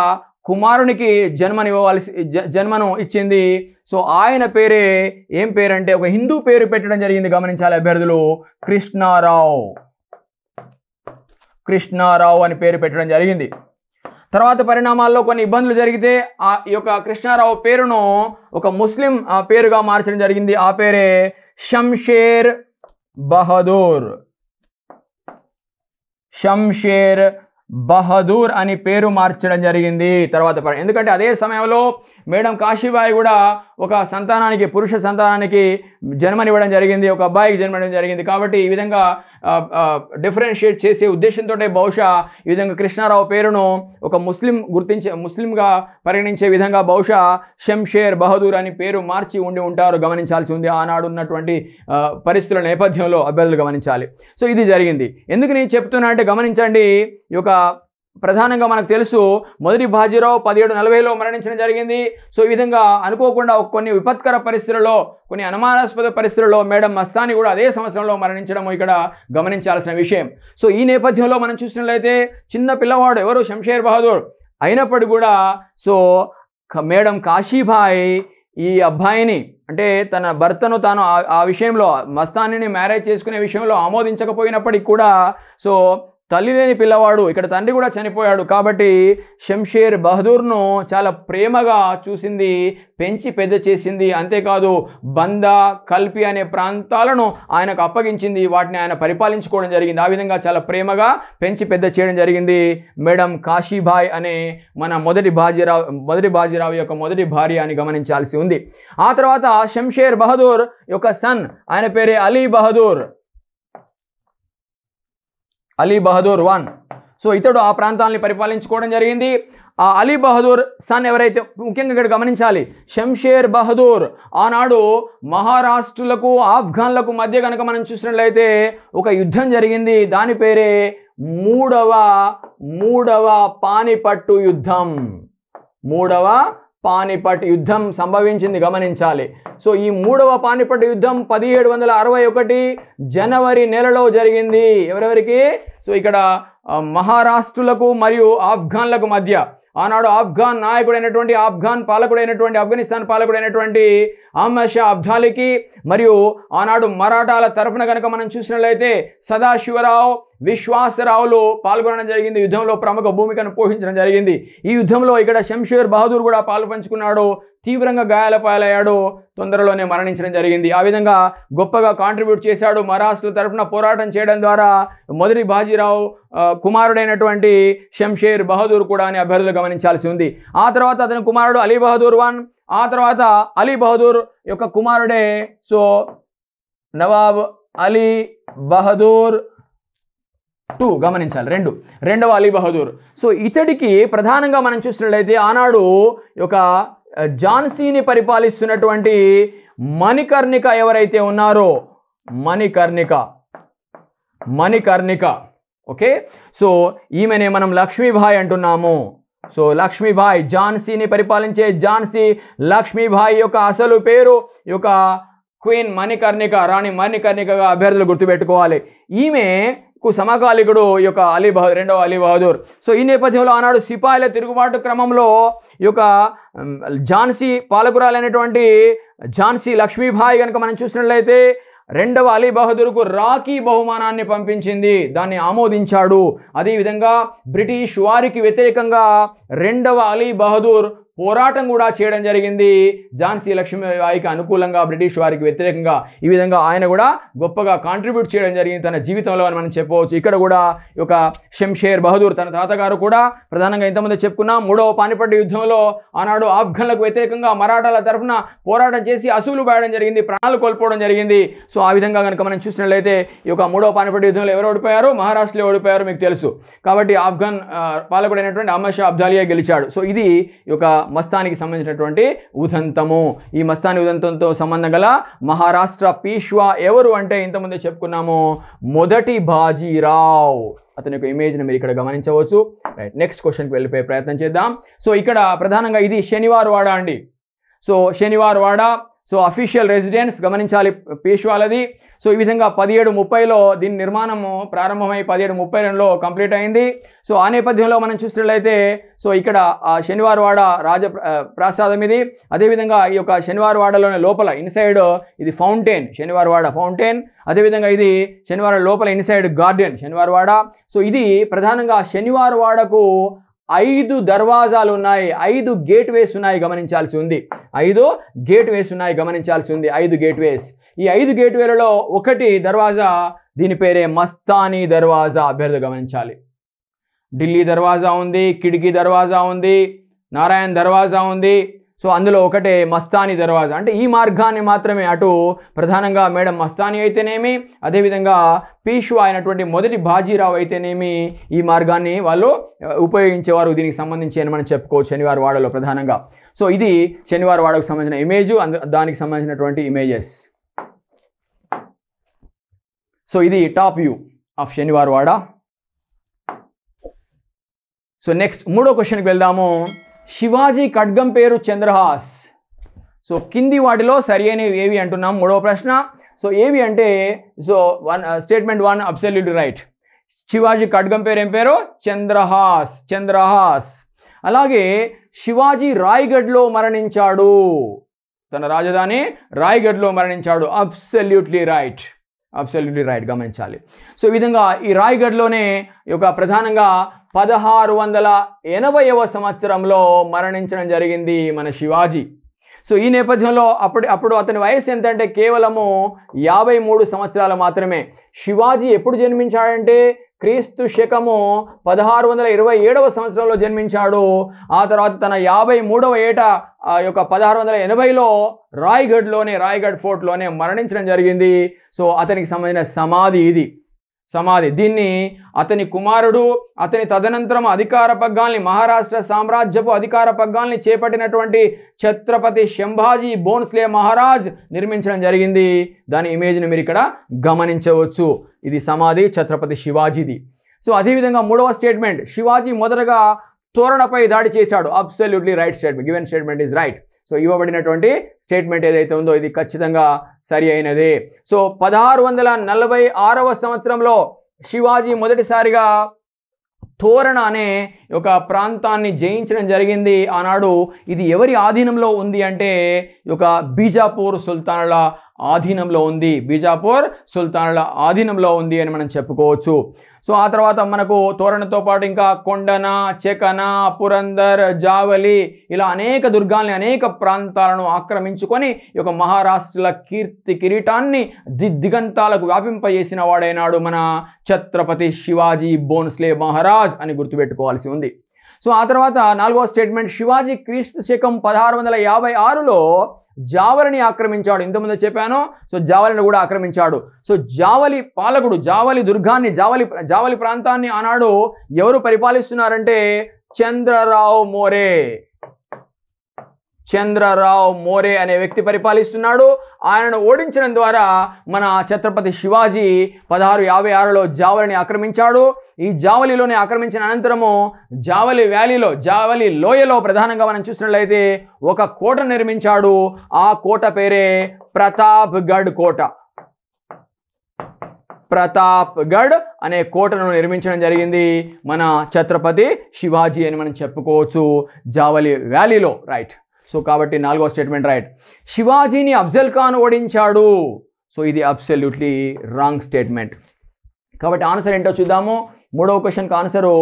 కుమారునికి జన్మనివ్వవలసి జన్మను ఇచ్చింది సో ఆయన పేరే ఏం పేరంటే ఒక హిందూ పేరు పెట్టడం జరిగింది గమనించాలి అభ్యర్థులు కృష్ణారావు కృష్ణారావు అని పేరు పెట్టడం జరిగింది తర్వాత పరిణామాల్లో కొన్ని ఇబ్బందులు జరిగితే ఆ యొక్క కృష్ణారావు పేరును ఒక ముస్లిం పేరుగా మార్చడం జరిగింది ఆ పేరే షంషేర్ బహదూర్ షంషేర్ బహదూర్ అని పేరు మార్చడం జరిగింది తర్వాత ఎందుకంటే అదే సమయంలో మేడం కాశీబాయి కూడా ఒక సంతానానికి పురుష సంతానానికి జన్మనివ్వడం జరిగింది ఒక అబ్బాయికి జన్మనివ్వడం జరిగింది కాబట్టి ఈ విధంగా డిఫరెన్షియేట్ చేసే ఉద్దేశంతో బహుశా ఈ విధంగా కృష్ణారావు పేరును ఒక ముస్లిం గుర్తించే ముస్లింగా పరిగణించే విధంగా బహుశా షంషేర్ బహదూర్ అని పేరు మార్చి ఉండి ఉంటారు గమనించాల్సి ఉంది ఆనాడు ఉన్నటువంటి పరిస్థితుల నేపథ్యంలో అభ్యర్థులు గమనించాలి సో ఇది జరిగింది ఎందుకు నేను చెప్తున్నా అంటే గమనించండి ఈ యొక్క ప్రధానంగా మనకు తెలుసు మొదటి బాజీరావు పదిహేడు నలభైలో మరణించడం జరిగింది సో ఈ విధంగా అనుకోకుండా కొన్ని విపత్కర పరిస్థితుల్లో కొన్ని అనుమానాస్పద పరిస్థితుల్లో మేడం మస్తాని కూడా అదే సంవత్సరంలో మరణించడం ఇక్కడ గమనించాల్సిన విషయం సో ఈ నేపథ్యంలో మనం చూసినట్లయితే చిన్న పిల్లవాడు ఎవరు శంషేర్ బహదూర్ అయినప్పటికీ కూడా సో మేడం కాశీభాయ్ ఈ అబ్బాయిని అంటే తన భర్తను తాను ఆ విషయంలో మస్తానిని మ్యారేజ్ చేసుకునే విషయంలో ఆమోదించకపోయినప్పటికీ కూడా సో తల్లి లేని పిల్లవాడు ఇక్కడ తండ్రి కూడా చనిపోయాడు కాబట్టి షంషేర్ బహదూర్ను చాలా ప్రేమగా చూసింది పెంచి పెద్ద చేసింది అంతేకాదు బంద కల్పి అనే ప్రాంతాలను ఆయనకు అప్పగించింది వాటిని ఆయన పరిపాలించుకోవడం జరిగింది ఆ విధంగా చాలా ప్రేమగా పెంచి పెద్ద చేయడం జరిగింది మేడం కాశీభాయ్ అనే మన మొదటి బాజీరావు మొదటి బాజీరావు యొక్క మొదటి భార్య అని గమనించాల్సి ఉంది ఆ తర్వాత షంషేర్ బహదూర్ యొక్క సన్ ఆయన పేరే అలీ బహదూర్ అలీ బహదూర్ వన్ సో ఇతడు ఆ ప్రాంతాన్ని పరిపాలించుకోవడం జరిగింది ఆ అలీ బహదూర్ సన్ ఎవరైతే ముఖ్యంగా ఇక్కడ గమనించాలి షంషేర్ బహదూర్ ఆనాడు మహారాష్ట్రలకు ఆఫ్ఘన్లకు మధ్య కనుక మనం చూసినట్లయితే ఒక యుద్ధం జరిగింది దాని పేరే మూడవ మూడవ పానిపట్టు యుద్ధం మూడవ పానిపట్ యుద్ధం సంభవించింది గమనించాలి సో ఈ మూడవ పానిపట్ యుద్ధం పదిహేడు వందల అరవై ఒకటి జనవరి నెలలో జరిగింది ఎవరెవరికి సో ఇక్కడ మహారాష్ట్రులకు మరియు ఆఫ్ఘాన్లకు మధ్య ఆనాడు ఆఫ్ఘాన్ నాయకుడైనటువంటి ఆఫ్ఘాన్ పాలకుడైనటువంటి ఆఫ్ఘనిస్తాన్ పాలకుడైనటువంటి ఆమాష అబ్దాలికి మరియు ఆనాడు మరాఠాల తరఫున కనుక మనం చూసినట్లయితే సదాశివరావు విశ్వాసరావులు పాల్గొనడం జరిగింది యుద్ధంలో ప్రముఖ భూమికను పోషించడం జరిగింది ఈ యుద్ధంలో ఇక్కడ శంషేర్ బహదూర్ కూడా పాల్పంచుకున్నాడు తీవ్రంగా గాయాల పాలయ్యాడు తొందరలోనే మరణించడం జరిగింది ఆ విధంగా గొప్పగా కాంట్రిబ్యూట్ చేశాడు మరాసుల తరఫున పోరాటం చేయడం ద్వారా మొదటి బాజీరావు కుమారుడైనటువంటి శంషేర్ బహదూర్ కూడా అని అభ్యర్థులు గమనించాల్సి ఉంది ఆ తర్వాత అతని కుమారుడు అలీ బహదూర్ వన్ ఆ తర్వాత అలీ బహదూర్ యొక్క కుమారుడే సో నవాబ్ అలీ బహదూర్ టూ గమనించాలి రెండు రెండవ అలీ బహదూర్ సో ఇతడికి ప్రధానంగా మనం చూసినట్లయితే ఆనాడు ఒక ఝాన్సీని పరిపాలిస్తున్నటువంటి మణికర్ణిక ఎవరైతే ఉన్నారో మణికర్ణిక మణికర్ణిక ఓకే సో ఈమెనే మనం లక్ష్మీభాయ్ అంటున్నాము సో లక్ష్మీభాయ్ ఝాన్సీని పరిపాలించే ఝాన్సీ లక్ష్మీభాయ్ యొక్క అసలు పేరు ఈ యొక్క క్వీన్ మణికర్ణిక రాణి మణికర్ణికగా అభ్యర్థులు గుర్తుపెట్టుకోవాలి ఈమెకు సమకాలికుడు ఈ యొక్క అలీ బహదూర్ రెండవ అలీ బహదూర్ సో ఈ నేపథ్యంలో ఆనాడు సిపాయిల తిరుగుబాటు క్రమంలో ఈ యొక్క ఝాన్సీ పాలకురాలైనటువంటి ఝాన్సీ లక్ష్మీభాయ్ కనుక మనం చూసినట్లయితే రెండవ అలీ బహదూర్కు రాఖీ బహుమానాన్ని పంపించింది దాన్ని ఆమోదించాడు అదేవిధంగా బ్రిటిష్ వారికి వ్యతిరేకంగా రెండవ అలీ బహదూర్ పోరాటం కూడా చేయడం జరిగింది ఝాన్సీ లక్ష్మీబాయికి అనుకూలంగా బ్రిటిష్ వారికి వ్యతిరేకంగా ఈ విధంగా ఆయన కూడా గొప్పగా కాంట్రిబ్యూట్ చేయడం జరిగింది తన జీవితంలో అని మనం చెప్పవచ్చు ఇక్కడ కూడా ఒక షంషేర్ బహదూర్ తన తాతగారు కూడా ప్రధానంగా ఇంతమంది చెప్పుకున్నాం మూడవ పానిపడ్డ యుద్ధంలో ఆనాడు ఆఫ్ఘన్లకు వ్యతిరేకంగా మరాఠాల తరఫున పోరాటం చేసి అసూలు బాయడం జరిగింది ప్రాణాలు కోల్పోవడం జరిగింది సో ఆ విధంగా కనుక మనం చూసినట్లయితే ఈ యొక్క మూడవ పానిపడ్డ యుద్ధంలో ఎవరు ఓడిపోయారు మహారాష్ట్రలో ఓడిపోయారు మీకు తెలుసు కాబట్టి ఆఫ్ఘన్ పాలకుడైనటువంటి అహ్మద్ షా అబ్దాలియా గెలిచాడు సో ఇది ఒక మస్తానికి సంబంధించినటువంటి ఉదంతము ఈ మస్తాని ఉదంతంతో సంబంధం గల మహారాష్ట్ర పీష్వా ఎవరు అంటే ఇంతకుముందే చెప్పుకున్నాము మొదటి బాజీరావు అతని యొక్క ఇమేజ్ని మీరు ఇక్కడ గమనించవచ్చు రైట్ నెక్స్ట్ క్వశ్చన్కి వెళ్ళిపోయే ప్రయత్నం చేద్దాం సో ఇక్కడ ప్రధానంగా ఇది శనివారం వాడ అండి సో శనివారం వాడ సో అఫీషియల్ రెసిడెన్స్ గమనించాలి పీష్వాలది సో ఈ విధంగా పదిహేడు ముప్పైలో దీని నిర్మాణము ప్రారంభమై పదిహేడు ముప్పై రెండులో కంప్లీట్ అయింది సో ఆ నేపథ్యంలో మనం చూసినట్లయితే సో ఇక్కడ ఆ శనివారవాడ రాజ ప్రాసాదం ఇది అదేవిధంగా ఈ యొక్క శనివారవాడలోని లోపల ఇన్సైడ్ ఇది ఫౌంటైన్ శనివారవాడ ఫౌంటైన్ అదేవిధంగా ఇది శనివారం లోపల ఇన్సైడ్ గార్డెన్ శనివారవాడ సో ఇది ప్రధానంగా శనివారవాడకు ఐదు దర్వాజాలు ఉన్నాయి ఐదు గేట్ వేస్ ఉన్నాయి గమనించాల్సి ఉంది ఐదు గేట్ వేస్ ఉన్నాయి గమనించాల్సి ఉంది ఐదు గేట్ వేస్ ఈ ఐదు గేట్వేలలో ఒకటి దర్వాజా దీని పేరే మస్తానీ దర్వాజా అభ్యర్థి గమనించాలి ఢిల్లీ దర్వాజా ఉంది కిడికి దర్వాజా ఉంది నారాయణ దర్వాజా ఉంది సో అందులో ఒకటే మస్తానీ దర్వాజా అంటే ఈ మార్గాన్ని మాత్రమే అటు ప్రధానంగా మేడం మస్తానీ అయితేనేమి అదేవిధంగా పీష్వా అయినటువంటి మొదటి బాజీరావు అయితేనేమి ఈ మార్గాన్ని వాళ్ళు ఉపయోగించేవారు దీనికి సంబంధించి అని మనం చెప్పుకోవచ్చు శనివారం వాడలో ప్రధానంగా సో ఇది శనివారం వాడకు సంబంధించిన ఇమేజ్ దానికి సంబంధించినటువంటి ఇమేజెస్ సో ఇది top view of Wada so next మూడో క్వశ్చన్కి వెళ్దాము శివాజీ ఖడ్గం పేరు చంద్రహాస్ సో కింది వాటిలో సరి అయినవి ఏవి అంటున్నాం మూడవ ప్రశ్న సో ఏవి అంటే so one statement one absolute right Shivaji ఖడ్గం పేరు ఏం పేరు చంద్రహాస్ చంద్రహాస్ అలాగే శివాజీ రాయ్గఢ్లో మరణించాడు తన రాజధాని రాయ్గఢ్లో మరణించాడు అబ్సల్యూట్లీ రైట్ అబ్సల్యూట్లీ రైట్ గమనించాలి సో ఈ విధంగా ఈ రాయ్గఢ్లోనే ఒక ప్రధానంగా పదహారు వందల ఎనభైవ సంవత్సరంలో మరణించడం జరిగింది మన శివాజీ సో ఈ నేపథ్యంలో అప్పుడు అప్పుడు అతని వయసు ఎంతంటే కేవలము యాభై మూడు సంవత్సరాలు మాత్రమే శివాజీ ఎప్పుడు జన్మించాడంటే క్రీస్తు శకము పదహారు వందల ఇరవై ఏడవ సంవత్సరంలో జన్మించాడు ఆ తర్వాత తన యాభై మూడవ ఏట యొక్క పదహారు వందల ఎనభైలో రాయ్గఢ్లోనే రాయ్గఢ్ ఫోర్ట్లోనే మరణించడం జరిగింది సో అతనికి సంబంధించిన సమాధి ఇది సమాధి దీన్ని అతని కుమారుడు అతని తదనంతరం అధికార పగ్గాల్ని మహారాష్ట్ర సామ్రాజ్యపు అధికార పగ్గాల్ని చేపట్టినటువంటి ఛత్రపతి శంభాజీ బోన్స్లే మహారాజ్ నిర్మించడం జరిగింది దాని ఇమేజ్ని మీరు ఇక్కడ గమనించవచ్చు ఇది సమాధి ఛత్రపతి శివాజీది సో అదేవిధంగా మూడవ స్టేట్మెంట్ శివాజీ మొదటగా తోరణపై దాడి చేశాడు absolutely right statement given statement is right so ఇవ్వబడినటువంటి స్టేట్మెంట్ ఏదైతే ఉందో ఇది ఖచ్చితంగా సరి అయినది సో పదహారు వందల నలభై ఆరవ సంవత్సరంలో శివాజీ మొదటిసారిగా తోరణ అనే ఒక ప్రాంతాన్ని జయించడం జరిగింది ఆనాడు ఇది ఎవరి ఆధీనంలో ఉంది అంటే ఒక బీజాపూర్ సుల్తానుల ఆధీనంలో ఉంది బీజాపూర్ సుల్తానుల ఆధీనంలో ఉంది అని మనం చెప్పుకోవచ్చు సో ఆ తర్వాత మనకు తోరణతో పాటు ఇంకా కొండన చెకన పురందర్ జావలి ఇలా అనేక దుర్గాల్ని అనేక ప్రాంతాలను ఆక్రమించుకొని ఈ యొక్క మహారాష్ట్రల కీర్తి కిరీటాన్ని ది దిగంతాలకు వ్యాపింపజేసిన వాడైనాడు మన ఛత్రపతి శివాజీ బోన్స్లే మహారాజ్ అని గుర్తుపెట్టుకోవాల్సి ఉంది సో ఆ తర్వాత నాలుగో స్టేట్మెంట్ శివాజీ క్రీస్తు శకం పదహారు వందల యాభై ఆరులో జావలిని ఆక్రమించాడు ఇంతకుముందు చెప్పాను సో జావలిని కూడా ఆక్రమించాడు సో జావలి పాలకుడు జావలి దుర్గాన్ని జావలి జావలి ప్రాంతాన్ని ఆనాడు ఎవరు పరిపాలిస్తున్నారంటే చంద్రరావు మోరే చంద్రరావు మోరే అనే వ్యక్తి పరిపాలిస్తున్నాడు ఆయనను ఓడించడం ద్వారా మన ఛత్రపతి శివాజీ పదహారు యాభై ఆరులో జావలిని ఆక్రమించాడు ఈ జావలిలోని ఆక్రమించిన అనంతరము జావలి వ్యాలీలో జావలి లోయలో ప్రధానంగా మనం చూసినట్లయితే ఒక కోట నిర్మించాడు ఆ కోట పేరే ప్రతాప్గఢ్ కోట ప్రతాప్గఢ్ అనే కోటను నిర్మించడం జరిగింది మన ఛత్రపతి శివాజీ అని మనం చెప్పుకోవచ్చు జావలి వ్యాలీలో రైట్ సో కాబట్టి నాలుగో స్టేట్మెంట్ రైట్ శివాజీని అఫ్జల్ ఖాన్ ఓడించాడు సో ఇది అబ్సల్యూట్లీ రాంగ్ స్టేట్మెంట్ కాబట్టి ఆన్సర్ ఏంటో చూద్దాము మూడవ క్వశ్చన్కి answer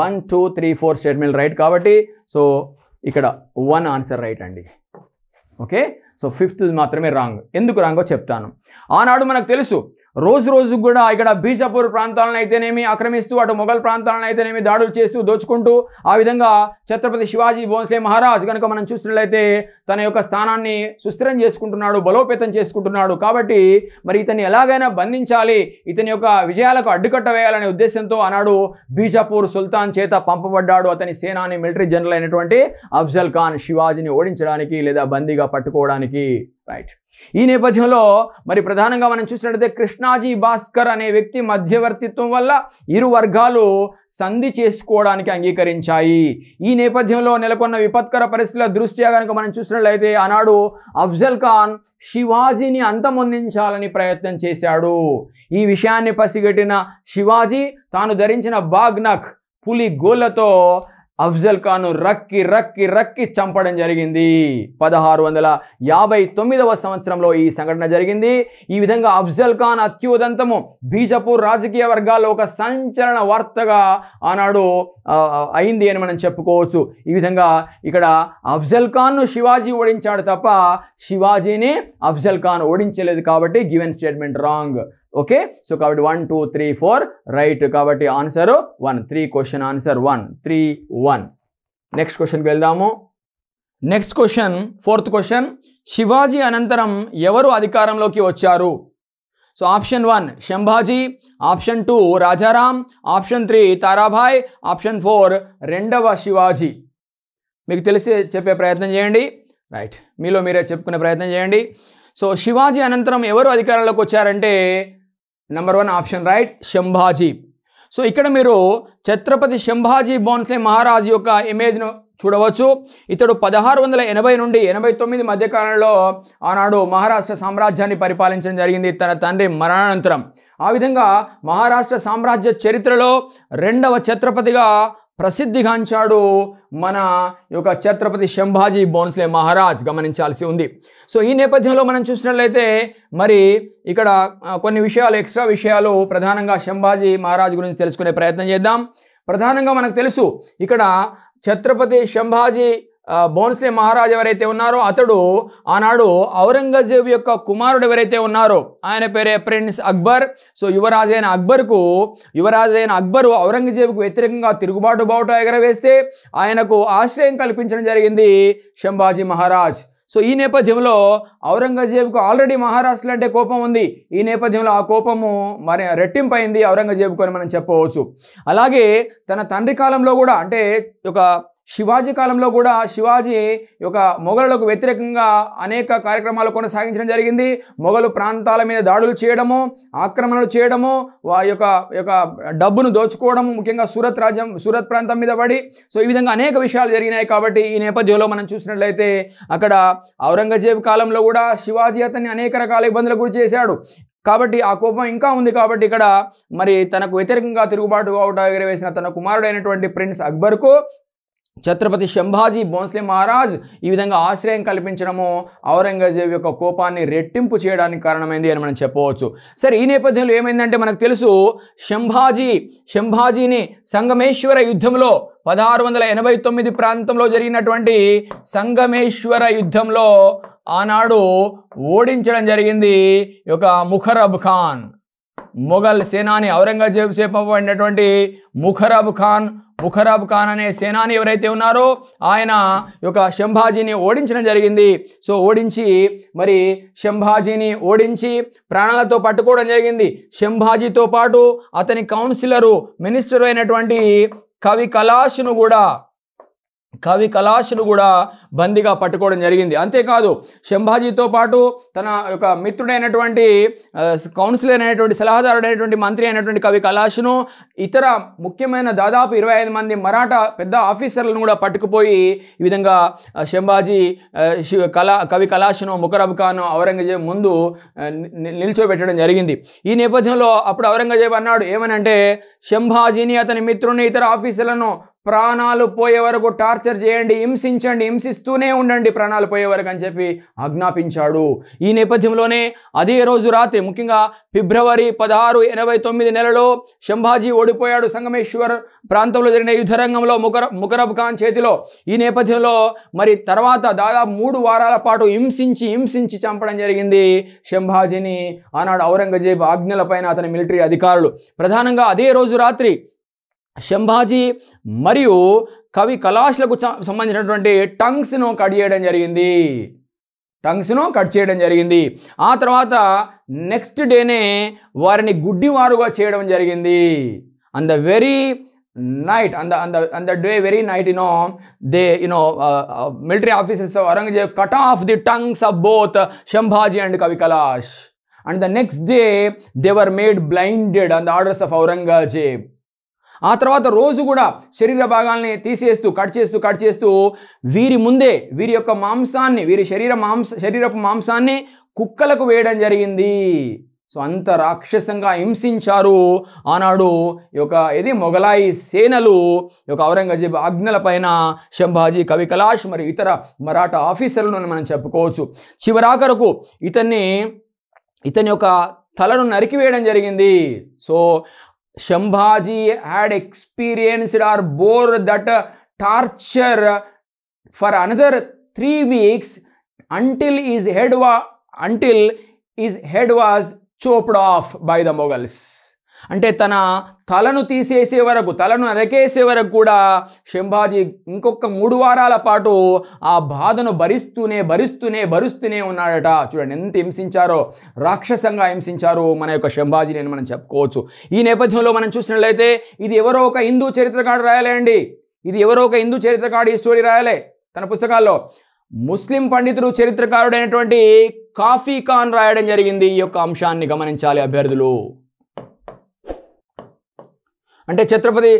one two three four statement right కాబట్టి సో ఇక్కడ వన్ ఆన్సర్ రైట్ అండి ఓకే సో ఫిఫ్త్ మాత్రమే రాంగ్ ఎందుకు రాంగో చెప్తాను ఆనాడు మనకు తెలుసు రోజు రోజు కూడా ఇక్కడ బీజాపూర్ ప్రాంతాలను అయితేనేమి ఆక్రమిస్తూ అటు మొఘల్ ప్రాంతాలను అయితేనేమి దాడులు చేస్తూ దోచుకుంటూ ఆ విధంగా ఛత్రపతి శివాజీ భోన్సే మహారాజ్ కనుక మనం చూసినట్లయితే తన యొక్క స్థానాన్ని సుస్థిరం చేసుకుంటున్నాడు బలోపేతం చేసుకుంటున్నాడు కాబట్టి మరి ఇతన్ని ఎలాగైనా బంధించాలి ఇతని యొక్క విజయాలకు అడ్డుకట్ట వేయాలనే ఉద్దేశంతో ఆనాడు బీజాపూర్ సుల్తాన్ చేత పంపబడ్డాడు అతని సేనాని మిలిటరీ జనరల్ అయినటువంటి అఫ్జల్ ఖాన్ శివాజీని ఓడించడానికి లేదా బందీగా పట్టుకోవడానికి రైట్ ఈ నేపథ్యంలో మరి ప్రధానంగా మనం చూసినట్లయితే కృష్ణాజీ భాస్కర్ అనే వ్యక్తి మధ్యవర్తిత్వం వల్ల ఇరు వర్గాలు సంధి చేసుకోవడానికి అంగీకరించాయి ఈ నేపథ్యంలో నెలకొన్న విపత్కర పరిస్థితుల దృష్ట్యా కనుక మనం చూసినట్లయితే ఆనాడు అఫ్జల్ ఖాన్ శివాజీని అంతమొందించాలని ప్రయత్నం చేశాడు ఈ విషయాన్ని పసిగట్టిన శివాజీ తాను ధరించిన బాగ్నక్ పులి గోళ్లతో అఫ్జల్ ఖాన్ను రక్కి రక్కి రక్కి చంపడం జరిగింది పదహారు వందల యాభై తొమ్మిదవ సంవత్సరంలో ఈ సంఘటన జరిగింది ఈ విధంగా అఫ్జల్ ఖాన్ అత్యుదంతము బీజపూర్ రాజకీయ వర్గాల్లో ఒక సంచలన వార్తగా ఆనాడు అయింది అని మనం చెప్పుకోవచ్చు ఈ విధంగా ఇక్కడ అఫ్జల్ ఖాన్ను శివాజీ ఓడించాడు తప్ప శివాజీని అఫ్జల్ ఖాన్ ఓడించలేదు కాబట్టి given statement wrong okay so కాబట్టి one two three four right కాబట్టి answer one three question answer one three one next క్వశ్చన్కి వెళ్దాము next question fourth question Shivaji అనంతరం ఎవరు అధికారంలోకి వచ్చారు so option one Sambhaji option two Rajaram option three Tarabai option four రెండవ శివాజీ మీకు తెలిసి చెప్పే ప్రయత్నం చేయండి రైట్ మీలో మీరే చెప్పుకునే ప్రయత్నం చేయండి సో శివాజీ అనంతరం ఎవరు అధికారంలోకి వచ్చారంటే number one option right Sambhaji so ఇక్కడ మీరు ఛత్రపతి శంభాజీ బోన్స్లే మహారాజ్ యొక్క ఇమేజ్ను చూడవచ్చు ఇతడు పదహారు వందల ఎనభై నుండి ఎనభై తొమ్మిది మధ్యకాలంలో ఆనాడు మహారాష్ట్ర సామ్రాజ్యాన్ని పరిపాలించడం జరిగింది తన తండ్రి మరణానంతరం ఆ విధంగా మహారాష్ట్ర సామ్రాజ్య చరిత్రలో రెండవ ఛత్రపతిగా ప్రసిద్ధిగాంచాడు మన యొక్క ఛత్రపతి శంభాజీ బోన్స్లే మహారాజ్ గమనించాల్సి ఉంది సో ఈ నేపథ్యంలో మనం చూసినట్లయితే మరి ఇక్కడ కొన్ని విషయాలు ఎక్స్ట్రా విషయాలు ప్రధానంగా శంభాజీ మహారాజ్ గురించి తెలుసుకునే ప్రయత్నం చేద్దాం ప్రధానంగా మనకు తెలుసు ఇక్కడ ఛత్రపతి శంభాజీ బోన్స్లే మహారాజ్ ఎవరైతే ఉన్నారో అతడు ఆనాడు ఔరంగజేబు యొక్క కుమారుడు ఎవరైతే ఉన్నారో ఆయన పేరే ప్రిన్స్ అక్బర్ సో యువరాజు అయిన అక్బర్కు యువరాజు అయిన అక్బరు ఔరంగజేబుకు వ్యతిరేకంగా తిరుగుబాటు బావుట ఎగరవేస్తే ఆయనకు ఆశ్రయం కల్పించడం జరిగింది శంభాజీ మహారాజ్ సో ఈ నేపథ్యంలో ఔరంగజేబుకు ఆల్రెడీ మహారాష్ట్రలో అంటే కోపం ఉంది ఈ నేపథ్యంలో ఆ కోపము మరి రెట్టింపైంది ఔరంగజేబుకు అని మనం చెప్పవచ్చు అలాగే తన తండ్రి కాలంలో కూడా అంటే ఒక శివాజీ కాలంలో కూడా శివాజీ ఒక మొఘలులకు వ్యతిరేకంగా అనేక కార్యక్రమాలు కొనసాగించడం జరిగింది మొఘలు ప్రాంతాల మీద దాడులు చేయడము ఆక్రమణలు చేయడము వారి యొక్క యొక్క డబ్బును దోచుకోవడము ముఖ్యంగా సూరత్ రాజ్యం సూరత్ ప్రాంతం మీద పడి సో ఈ విధంగా అనేక విషయాలు జరిగినాయి కాబట్టి ఈ నేపథ్యంలో మనం చూసినట్లయితే అక్కడ ఔరంగజేబ్ కాలంలో కూడా శివాజీ అతన్ని అనేక రకాల ఇబ్బందులకు గురి చేశాడు కాబట్టి ఆ కోపం ఇంకా ఉంది కాబట్టి ఇక్కడ మరి తనకు వ్యతిరేకంగా తిరుగుబాటు అవుట ఎగరవేసిన తన కుమారుడైనటువంటి ప్రిన్స్ అక్బర్కు ఛత్రపతి శంభాజీ భోన్స్లే మహారాజ్ ఈ విధంగా ఆశ్రయం కల్పించడము ఔరంగజేబ్ యొక్క కోపాన్ని రెట్టింపు చేయడానికి కారణమైంది అని మనం చెప్పవచ్చు సరే ఈ నేపథ్యంలో ఏమైందంటే మనకు తెలుసు శంభాజీ శంభాజీని సంగమేశ్వర యుద్ధంలో పదహారు వందల ఎనభై తొమ్మిది ప్రాంతంలో జరిగినటువంటి సంగమేశ్వర యుద్ధంలో ఆనాడు ఓడించడం జరిగింది ఒక ముఖరబ్ ఖాన్ మొఘల్ సేనాని ఔరంగజేబ్ చేపడినటువంటి ముఖరబ్ ఖాన్ ముఖరాబ్ ఖాన్ అనే సేనాని ఎవరైతే ఉన్నారో ఆయన యొక్క శంభాజీని ఓడించడం జరిగింది సో ఓడించి మరి శంభాజీని ఓడించి ప్రాణాలతో పట్టుకోవడం జరిగింది శంభాజీతో పాటు అతని కౌన్సిలరు మినిస్టరు అయినటువంటి కవి కలాష్ను కూడా కవి కలాష్ను కూడా బందీగా పట్టుకోవడం జరిగింది అంతేకాదు శంభాజీతో పాటు తన యొక్క మిత్రుడైనటువంటి కౌన్సిలర్ అయినటువంటి సలహాదారుడైనటువంటి మంత్రి అయినటువంటి కవి కలాష్ను ఇతర ముఖ్యమైన దాదాపు ఇరవై ఐదు మంది మరాఠా పెద్ద ఆఫీసర్లను కూడా పట్టుకుపోయి ఈ విధంగా శంభాజీ కళా కవి కలాష్ను ముఖరబ్ఖాను ఖాన్ ఔరంగజేబ్ ముందు నిల్చోబెట్టడం జరిగింది ఈ నేపథ్యంలో అప్పుడు ఔరంగజేబ్ అన్నాడు ఏమనంటే శంభాజీని అతని మిత్రుని ఇతర ఆఫీసర్లను ప్రాణాలు పోయే వరకు టార్చర్ చేయండి హింసించండి హింసిస్తూనే ఉండండి ప్రాణాలు పోయే వరకు అని చెప్పి ఆజ్ఞాపించాడు ఈ నేపథ్యంలోనే అదే రోజు రాత్రి ముఖ్యంగా ఫిబ్రవరి పదహారు ఎనభై తొమ్మిది నెలలో శంభాజీ ఓడిపోయాడు సంగమేశ్వర్ ప్రాంతంలో జరిగిన యుద్ధరంగంలో ముకర ముకరబ్ ఖాన్ చేతిలో ఈ నేపథ్యంలో మరి తర్వాత దాదాపు మూడు వారాల పాటు హింసించి హింసించి చంపడం జరిగింది శంభాజీని ఆనాడు ఔరంగజేబ్ ఆజ్ఞలపైన అతని మిలిటరీ అధికారులు ప్రధానంగా అదే రోజు రాత్రి శంభాజీ మరియు కవి కలాష్లకు సంబంధించినటువంటి టంగ్స్ను కట్ చేయడం జరిగింది టంగ్స్ను కట్ చేయడం జరిగింది ఆ తర్వాత నెక్స్ట్ డేనే వారిని గుడ్డివారుగా చేయడం జరిగింది and the very night and and the day very night you know they you know military officers Aurangzeb cut off the tongues of both Sambhaji and Kavi Kalash and the next day they were made blinded and orders of Aurangzeb ఆ తర్వాత రోజు కూడా శరీర భాగాల్ని తీసేస్తూ కట్ చేస్తూ కట్ చేస్తూ వీరి ముందే వీరి యొక్క మాంసాన్ని వీరి శరీర మాంస శరీరపు మాంసాన్ని కుక్కలకు వేయడం జరిగింది సో అంత రాక్షసంగా హింసించారు ఆనాడు ఈ యొక్క ఇది మొఘలాయి సేనలు యొక్క ఔరంగజేబు ఆజ్ఞల పైన శంభాజీ కవి కలాష్ మరియు ఇతర మరాఠా ఆఫీసర్లను మనం చెప్పుకోవచ్చు చివరాఖరకు ఇతన్ని ఇతని యొక్క తలను నరికివేయడం జరిగింది so Shambhaji had experienced or bore that torture for another three weeks until his head, was until his head was chopped off by the Mughals. అంటే తన తలను తీసేసే వరకు తలను అరకేసే వరకు కూడా శంభాజీ ఇంకొక మూడు వారాల పాటు ఆ బాధను భరిస్తూనే భరిస్తూనే భరిస్తూనే ఉన్నాడట చూడండి ఎంత హింసించారో రాక్షసంగా హింసించారు మన యొక్క శంభాజీ నేను మనం చెప్పుకోవచ్చు ఈ నేపథ్యంలో మనం చూసినట్లయితే ఇది ఎవరో ఒక హిందూ చరిత్రకాడు రాయలే అండి ఇది ఎవరో ఒక హిందూ చరిత్రకాడు ఈ స్టోరీ రాయలే తన పుస్తకాల్లో ముస్లిం పండితుడు చరిత్రకారుడైనటువంటి కాఫీ ఖాన్ రాయడం జరిగింది ఈ యొక్క అంశాన్ని గమనించాలి అభ్యర్థులు అంటే ఛత్రపతి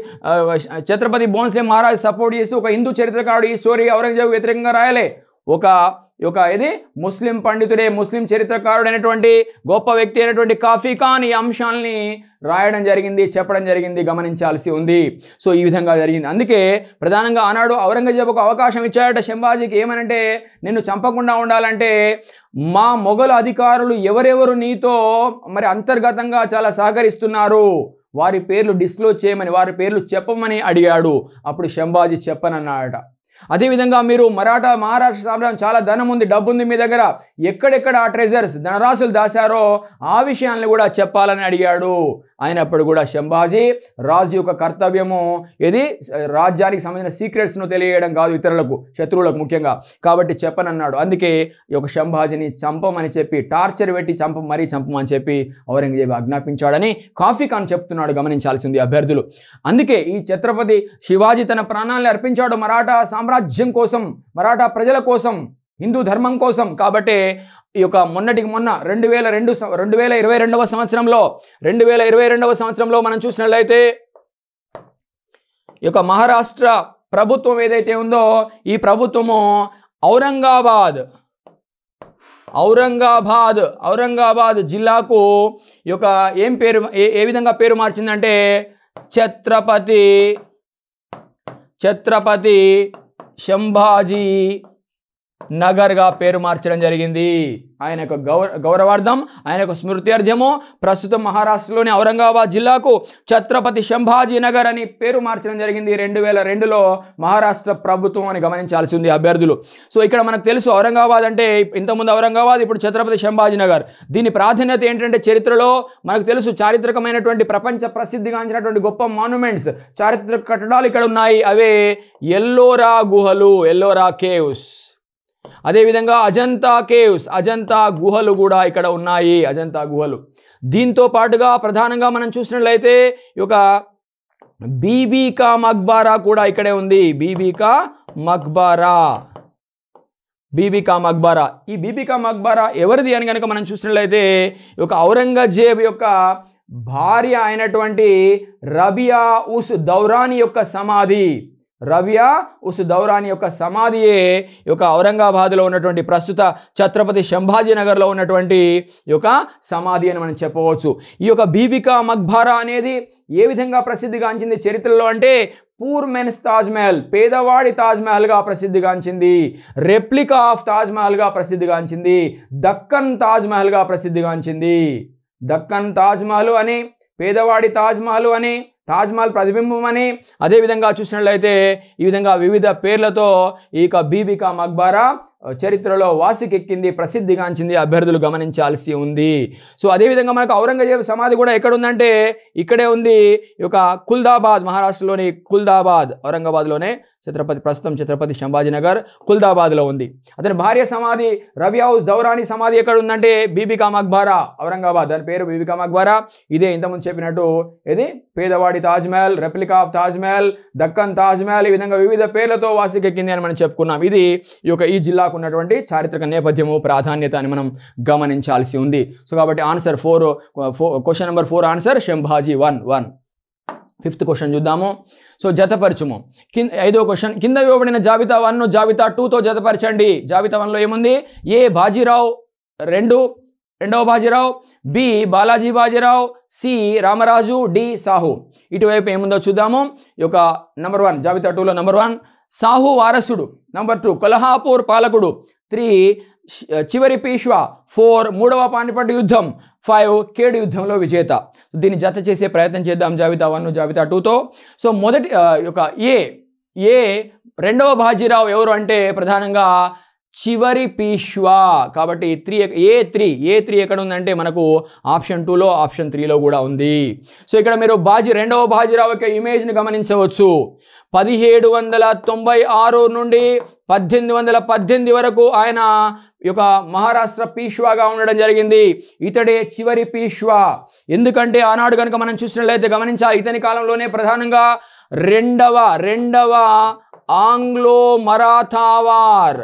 ఛత్రపతి భోన్సే మహారాజ్ సపోర్ట్ చేస్తూ ఒక హిందూ చరిత్రకారుడు ఈ స్టోరీ ఔరంగజేబు వ్యతిరేకంగా రాయలే ఒక ఒక ఇది ముస్లిం పండితుడే ముస్లిం చరిత్రకారుడైనటువంటి గొప్ప వ్యక్తి అయినటువంటి కాఫీ ఖాన్ ఈ అంశాలని రాయడం జరిగింది చెప్పడం జరిగింది గమనించాల్సి ఉంది సో ఈ విధంగా జరిగింది అందుకే ప్రధానంగా ఆనాడు ఔరంగజేబుకు అవకాశం ఇచ్చాడట శంభాజీకి ఏమనంటే నిన్ను చంపకుండా ఉండాలంటే మా మొఘలు అధికారులు ఎవరెవరు నీతో మరి అంతర్గతంగా చాలా సహకరిస్తున్నారు వారి పేర్లు డిస్క్లోజ్ చేయమని వారి పేర్లు చెప్పమని అడిగాడు అప్పుడు శంభాజీ చెప్పనన్నాడట అదేవిధంగా మీరు మరాఠా మహారాష్ట్ర సామ్రాజ్యం చాలా ధనం ఉంది డబ్బు ఉంది మీ దగ్గర ఎక్కడెక్కడ ఆ ట్రెజర్స్ ధనరాశులు దాశారో ఆ విషయాలను కూడా చెప్పాలని అడిగాడు అయినప్పుడు కూడా శంభాజీ రాజు యొక్క కర్తవ్యము ఇది రాజ్యానికి సంబంధించిన సీక్రెట్స్ను తెలియడం కాదు ఇతరులకు శత్రువులకు ముఖ్యంగా కాబట్టి చెప్పనన్నాడు అందుకే ఈ యొక్క శంభాజీని చంపమని చెప్పి టార్చర్ పెట్టి చంప మరీ చంపమని చెప్పి ఔరంగజేబ్ ఆజ్ఞాపించాడని కాఫీ ఖాన్ చెప్తున్నాడు గమనించాల్సింది అభ్యర్థులు అందుకే ఈ ఛత్రపతి శివాజీ తన ప్రాణాలను అర్పించాడు మరాఠా సామ్రాజ్యం కోసం మరాఠా ప్రజల కోసం హిందూ ధర్మం కోసం కాబట్టి ఈ యొక్క మొన్నటికి మొన్న రెండు వేల రెండు రెండు వేల ఇరవై రెండవ సంవత్సరంలో రెండు వేల ఇరవై రెండవ సంవత్సరంలో మనం చూసినట్లయితే ఈ యొక్క మహారాష్ట్ర ప్రభుత్వం ఏదైతే ఉందో ఈ ప్రభుత్వము ఔరంగాబాద్ ఔరంగాబాద్ ఔరంగాబాద్ జిల్లాకు ఈ యొక్క ఏం పేరు ఏ ఏ విధంగా పేరు మార్చిందంటే ఛత్రపతి ఛత్రపతి శంభాజీ నగర్గా పేరు మార్చడం జరిగింది ఆయన యొక్క గౌర గౌరవార్థం ఆయన యొక్క స్మృతి ప్రస్తుతం మహారాష్ట్రలోని ఔరంగాబాద్ జిల్లాకు ఛత్రపతి శంభాజీ నగర్ అని పేరు మార్చడం జరిగింది రెండు వేల రెండులో మహారాష్ట్ర ప్రభుత్వం అని గమనించాల్సి ఉంది అభ్యర్థులు సో ఇక్కడ మనకు తెలుసు ఔరంగాబాద్ అంటే ఇంతకుముందు ఔరంగాబాద్ ఇప్పుడు ఛత్రపతి శంభాజీ నగర్ దీని ప్రాధాన్యత ఏంటంటే చరిత్రలో మనకు తెలుసు చారిత్రకమైనటువంటి ప్రపంచ ప్రసిద్ధిగాంచినటువంటి గొప్ప మాన్యుమెంట్స్ చారిత్రక కట్టడాలు ఇక్కడ ఉన్నాయి అవే ఎల్లోరా గుహలు ఎల్లోరా కేవ్స్ అదేవిధంగా అజంతా కేవ్స్ అజంతా గుహలు కూడా ఇక్కడ ఉన్నాయి అజంతా గుహలు దీంతో పాటుగా ప్రధానంగా మనం చూసినట్లయితే ఒక బీబీకా మక్బారా కూడా ఇక్కడే ఉంది బీబీకా మక్బారా బీబీకా మక్బారా ఈ బీబీకా మక్బారా ఎవరిది అని కనుక మనం చూసినట్లయితే ఒక ఔరంగజేబ్ యొక్క భార్య అయినటువంటి రబియా ఉస్ దౌరాని యొక్క సమాధి రవ్య ఉస్ దౌరాని యొక్క సమాధియే ఈ యొక్క ఔరంగాబాద్లో ఉన్నటువంటి ప్రస్తుత ఛత్రపతి శంభాజీ నగర్లో ఉన్నటువంటి యొక్క సమాధి అని మనం చెప్పవచ్చు ఈ యొక్క బీబికా మక్బారా అనేది ఏ విధంగా ప్రసిద్ధిగాంచింది చరిత్రలో అంటే పూర్ మెన్స్ తాజ్మహల్ పేదవాడి తాజ్మహల్గా ప్రసిద్ధిగాంచింది రెప్లికా ఆఫ్ తాజ్మహల్గా ప్రసిద్ధిగాంచింది దక్కన్ తాజ్మహల్గా ప్రసిద్ధిగాంచింది దక్కన్ తాజ్మహల్ అని పేదవాడి తాజ్మహల్ అని తాజ్మహల్ ప్రతిబింబం అని అదేవిధంగా చూసినట్లయితే ఈ విధంగా వివిధ పేర్లతో ఈ యొక్క బీబికా మక్బారా చరిత్రలో వాసికెక్కింది ప్రసిద్ధిగాంచింది అభ్యర్థులు గమనించాల్సి ఉంది సో అదేవిధంగా మనకు ఔరంగజేబు సమాధి కూడా ఎక్కడ ఉందంటే ఇక్కడే ఉంది ఈ యొక్క కుల్దాబాద్ మహారాష్ట్రలోని కుల్దాబాద్ ఔరంగాబాద్లోనే ఛత్రపతి ప్రస్తుతం ఛత్రపతి శంభాజీనగర్ కుల్దాబాద్లో ఉంది అతని భార్య సమాధి రవి హౌస్ దౌరాణి సమాధి ఎక్కడ ఉందంటే బీబికా మక్బారా ఔరంగాబాద్ దాని పేరు బీబికా మక్బారా ఇదే ఇంతకుముందు చెప్పినట్టు ఇది పేదవాడి తాజ్మహల్ రెప్లికా ఆఫ్ తాజ్మహల్ దక్కన్ తాజ్మహల్ ఈ విధంగా వివిధ పేర్లతో వాసికెక్కింది అని మనం చెప్పుకున్నాం ఇది ఈ యొక్క ఈ జిల్లాకు ఉన్నటువంటి చారిత్రక నేపథ్యము ప్రాధాన్యత అని మనం గమనించాల్సి ఉంది సో కాబట్టి answer four question number four answer Sambhaji one one fifth question చూద్దాము సో జతపరచుము కింద ఐదో క్వశ్చన్ కింద ఇవ్వబడిన జాబితా వన్ను జాబితా టూతో జతపరచండి జాబితా వన్లో ఏముంది ఏ బాజీరావు రెండు రెండవ Bajirao B Balaji Bajirao C Ramaraju D Sahu ఇటువైపు ఏముందో చూద్దాము ఈ యొక్క నంబర్ వన్ జాబితా టూలో నంబర్ వన్ సాహు వారసుడు నంబర్ టూ కొల్హాపూర్ పాలకుడు త్రీ చివరి పీష్వా ఫోర్ మూడవ పానిపట్టు యుద్ధం ఫైవ్ కేడు యుద్ధంలో విజేత దీన్ని జత చేసే ప్రయత్నం చేద్దాం జాబితా వన్ జాబితా టూతో సో మొదటి యొక్క ఏ ఏ రెండవ బాజీరావు ఎవరు అంటే ప్రధానంగా చివరి పీష్వా కాబట్టి three A three A three ఎక్కడ ఉందంటే మనకు ఆప్షన్ టూలో ఆప్షన్ త్రీలో కూడా ఉంది సో ఇక్కడ మీరు బాజీ రెండవ బాజీరావు యొక్క ఇమేజ్ని గమనించవచ్చు పదిహేడు వందల తొంభై ఆరు నుండి పద్దెనిమిది వందల పద్దెనిమిది వరకు ఆయన యొక్క మహారాష్ట్ర పీష్వాగా ఉండడం జరిగింది ఇతడే చివరి పీష్వా ఎందుకంటే ఆనాడు కనుక మనం చూసినట్లయితే గమనించాలి ఇతని కాలంలోనే ప్రధానంగా రెండవ రెండవ ఆంగ్లో మరాథావార్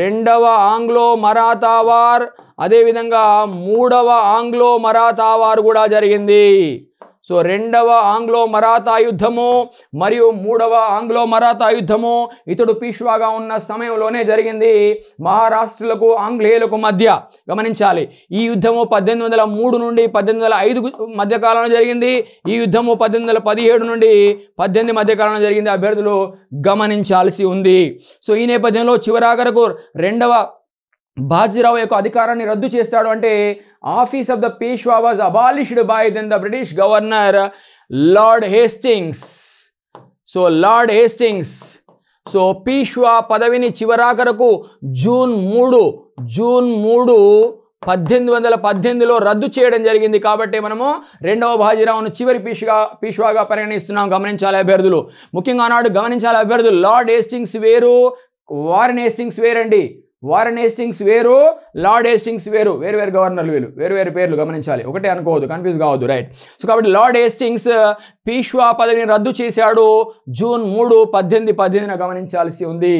రెండవ ఆంగ్లో మరాథావార్ అదేవిధంగా మూడవ ఆంగ్లో మరాథావార్ కూడా జరిగింది సో రెండవ ఆంగ్లో మరాఠా యుద్ధము మరియు మూడవ ఆంగ్లో మరాఠా యుద్ధము ఇతడు పీష్వాగా ఉన్న సమయంలోనే జరిగింది మహారాష్ట్రలకు ఆంగ్లేయులకు మధ్య గమనించాలి ఈ యుద్ధము పద్దెనిమిది వందల మూడు నుండి పద్దెనిమిది వందల ఐదు మధ్యకాలంలో జరిగింది ఈ యుద్ధము పద్దెనిమిది వందల పదిహేడు నుండి పద్దెనిమిది మధ్యకాలంలో జరిగింది అభ్యర్థులు గమనించాల్సి ఉంది సో ఈ నేపథ్యంలో చివరాగరకు రెండవ బాజీరావు యొక్క అధికారాన్ని రద్దు చేస్తాడు అంటే office of the Peshwa was abolished by then the British governor lord Hastings so lord Hastings so Peshwa పదవిని చివరాఖరకు జూన్ మూడు జూన్ మూడు పద్దెనిమిది వందల పద్దెనిమిదిలో రద్దు చేయడం జరిగింది కాబట్టి మనము రెండవ బాజీరావును చివరి పీష్గా పీష్వాగా పరిగణిస్తున్నాం గమనించాలి అభ్యర్థులు ముఖ్యంగా ఆనాడు గమనించాలి అభ్యర్థులు లార్డ్ హేస్టింగ్స్ వేరు వారిన్ హేస్టింగ్స్ వేరండి వారెన్ హేస్టింగ్స్ వేరు లార్డ్ హేస్టింగ్స్ వేరు వేరు వేరు గవర్నర్లు వీళ్ళు వేరు వేరు పేర్లు గమనించాలి ఒకటే అనుకోవద్దు కన్ఫ్యూజ్ కావద్దు రైట్ సో కాబట్టి లార్డ్ హేస్టింగ్స్ పీష్వా పదవిని రద్దు చేశాడు జూన్ మూడు పద్దెనిమిది పద్దెనిమిదిన గమనించాల్సి ఉంది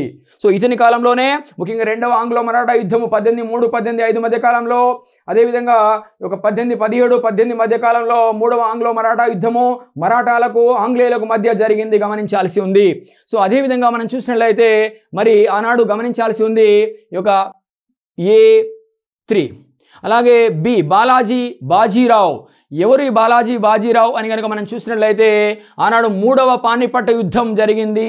సో ఇతని కాలంలోనే ముఖ్యంగా రెండవ ఆంగ్లో మరాఠా యుద్ధము పద్దెనిమిది మూడు పద్దెనిమిది ఐదు మధ్య కాలంలో అదేవిధంగా ఒక పద్దెనిమిది పదిహేడు పద్దెనిమిది మధ్య కాలంలో మూడవ ఆంగ్లో మరాఠా యుద్ధము మరాఠాలకు ఆంగ్లేయులకు మధ్య జరిగింది గమనించాల్సి ఉంది సో అదేవిధంగా మనం చూసినట్లయితే మరి ఆనాడు గమనించాల్సి ఉంది ఒక ఏ త్రీ అలాగే బి బాలాజీ బాజీరావు ఎవరు ఈ బాలాజీ బాజీరావు అని కనుక మనం చూసినట్లయితే ఆనాడు మూడవ పానిపట్ట యుద్ధం జరిగింది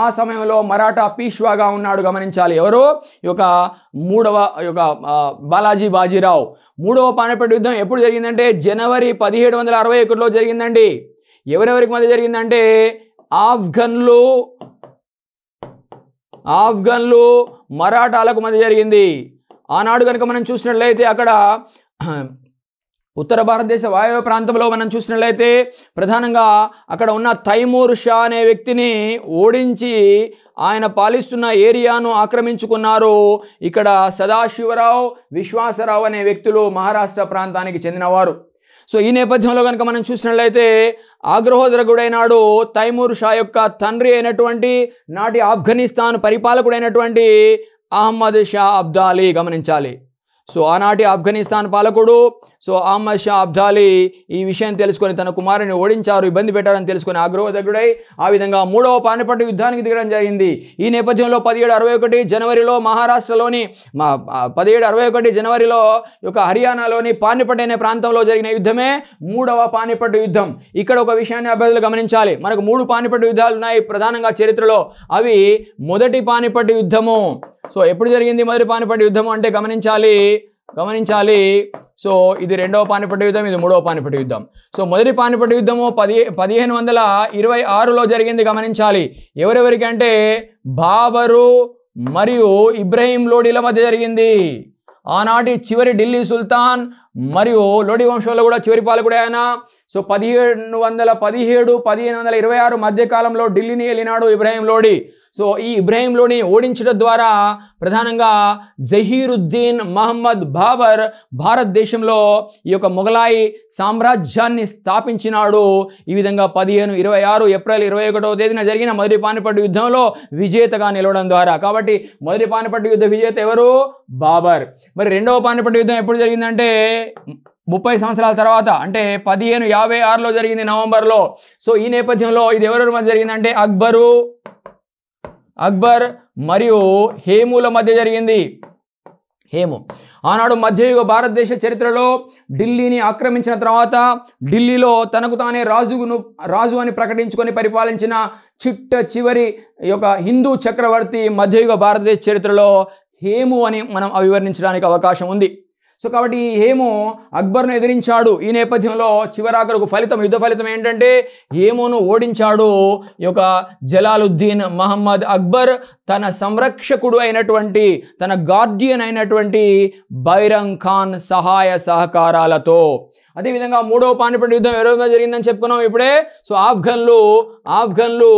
ఆ సమయంలో మరాఠా పీష్వాగా ఉన్నాడు గమనించాలి ఎవరు ఈ యొక్క మూడవ యొక్క బాలాజీ బాజీరావు మూడవ పానిపట్ట యుద్ధం ఎప్పుడు జరిగిందంటే జనవరి పదిహేడు వందల అరవై ఒకటిలో జరిగిందండి ఎవరెవరికి మధ్య జరిగిందంటే ఆఫ్ఘన్లు ఆఫ్ఘన్లు మరాఠాలకు మధ్య జరిగింది ఆనాడు కనుక మనం చూసినట్లయితే అక్కడ ఉత్తర భారతదేశ వాయువ్య ప్రాంతంలో మనం చూసినట్లయితే ప్రధానంగా అక్కడ ఉన్న తైమూర్ షా అనే వ్యక్తిని ఓడించి ఆయన పాలిస్తున్న ఏరియాను ఆక్రమించుకున్నారు ఇక్కడ సదాశివరావు విశ్వాసరావు అనే వ్యక్తులు మహారాష్ట్ర ప్రాంతానికి చెందినవారు సో ఈ నేపథ్యంలో కనుక మనం చూసినట్లయితే ఆగ్రహోదరగుడైనాడు తైమూర్ షా యొక్క తండ్రి అయినటువంటి నాటి ఆఫ్ఘనిస్తాన్ పరిపాలకుడైనటువంటి అహ్మద్ షా అబ్దాలీ గమనించాలి సో ఆనాటి ఆఫ్ఘనిస్తాన్ పాలకుడు సో అహ్మద్ షా అబ్దాలీ ఈ విషయం తెలుసుకొని తన కుమారుని ఓడించారు ఇబ్బంది పెట్టారని తెలుసుకొని దగ్గరై ఆ విధంగా మూడవ పానిపట్టు యుద్ధానికి దిగడం జరిగింది ఈ నేపథ్యంలో పదిహేడు అరవై ఒకటి జనవరిలో మహారాష్ట్రలోని మా పదిహేడు అరవై ఒకటి జనవరిలో యొక్క హర్యానాలోని పానిపట్ అనే ప్రాంతంలో జరిగిన యుద్ధమే మూడవ పానిపట్టు యుద్ధం ఇక్కడ ఒక విషయాన్ని అభ్యర్థులు గమనించాలి మనకు మూడు పానిపట్టు యుద్ధాలు ఉన్నాయి ప్రధానంగా చరిత్రలో అవి మొదటి పానిపట్టు యుద్ధము సో ఎప్పుడు జరిగింది మొదటి పానిపట్టు యుద్ధము అంటే గమనించాలి గమనించాలి సో ఇది రెండవ పానిపట్టు యుద్ధం ఇది మూడవ పానిపట్టు యుద్ధం సో మొదటి పానిపట్టు యుద్ధము పది పదిహేను వందల ఇరవై ఆరులో జరిగింది గమనించాలి ఎవరెవరికి అంటే బాబరు మరియు ఇబ్రహీం లోడీల మధ్య జరిగింది ఆనాటి చివరి ఢిల్లీ సుల్తాన్ మరియు లోడి వంశంలో కూడా చివరి పాలకుడు ఆయన సో పదిహేడు వందల పదిహేడు పదిహేను వందల ఇరవై ఆరు మధ్యకాలంలో ఢిల్లీని వెళ్ళినాడు ఇబ్రాహిం లోడి సో ఈ ఇబ్రాహిం లోని ఓడించడం ద్వారా ప్రధానంగా జహీరుద్దీన్ మహమ్మద్ బాబర్ భారతదేశంలో ఈ యొక్క మొఘలాయి సామ్రాజ్యాన్ని స్థాపించినాడు ఈ విధంగా పదిహేను ఇరవై ఆరు ఏప్రిల్ ఇరవై ఒకటవ తేదీన జరిగిన మొదటి పానిపట్టు యుద్ధంలో విజేతగా నిలవడం ద్వారా కాబట్టి మొదటి పానిపట్టు యుద్ధ విజేత ఎవరు బాబర్ మరి రెండవ పానిపట్టు యుద్ధం ఎప్పుడు జరిగిందంటే ముప్పై సంవత్సరాల తర్వాత అంటే పదిహేను యాభై ఆరులో జరిగింది నవంబర్లో సో ఈ నేపథ్యంలో ఇది ఎవరెవరి మధ్య జరిగిందంటే అక్బరు అక్బర్ మరియు హేముల మధ్య జరిగింది హేము ఆనాడు మధ్యయుగ భారతదేశ చరిత్రలో ఢిల్లీని ఆక్రమించిన తర్వాత ఢిల్లీలో తనకు తానే రాజును రాజు అని ప్రకటించుకొని పరిపాలించిన చిట్ట చివరి యొక్క హిందూ చక్రవర్తి మధ్యయుగ భారతదేశ చరిత్రలో హేము అని మనం అవివరించడానికి అవకాశం ఉంది సో కాబట్టి హేము అక్బర్ను ఎదిరించాడు ఈ నేపథ్యంలో చివరాఖరుకు ఫలితం యుద్ధ ఫలితం ఏంటంటే హేమును ఓడించాడు ఈ యొక్క జలాలుద్దీన్ మహమ్మద్ అక్బర్ తన సంరక్షకుడు అయినటువంటి తన గార్డియన్ అయినటువంటి బైరంగ్ ఖాన్ సహాయ సహకారాలతో అదేవిధంగా మూడవ పానిపట్ యుద్ధం ఎవరితో జరిగిందని చెప్పుకున్నాం ఇప్పుడే సో ఆఫ్ఘన్లు ఆఫ్ఘన్లు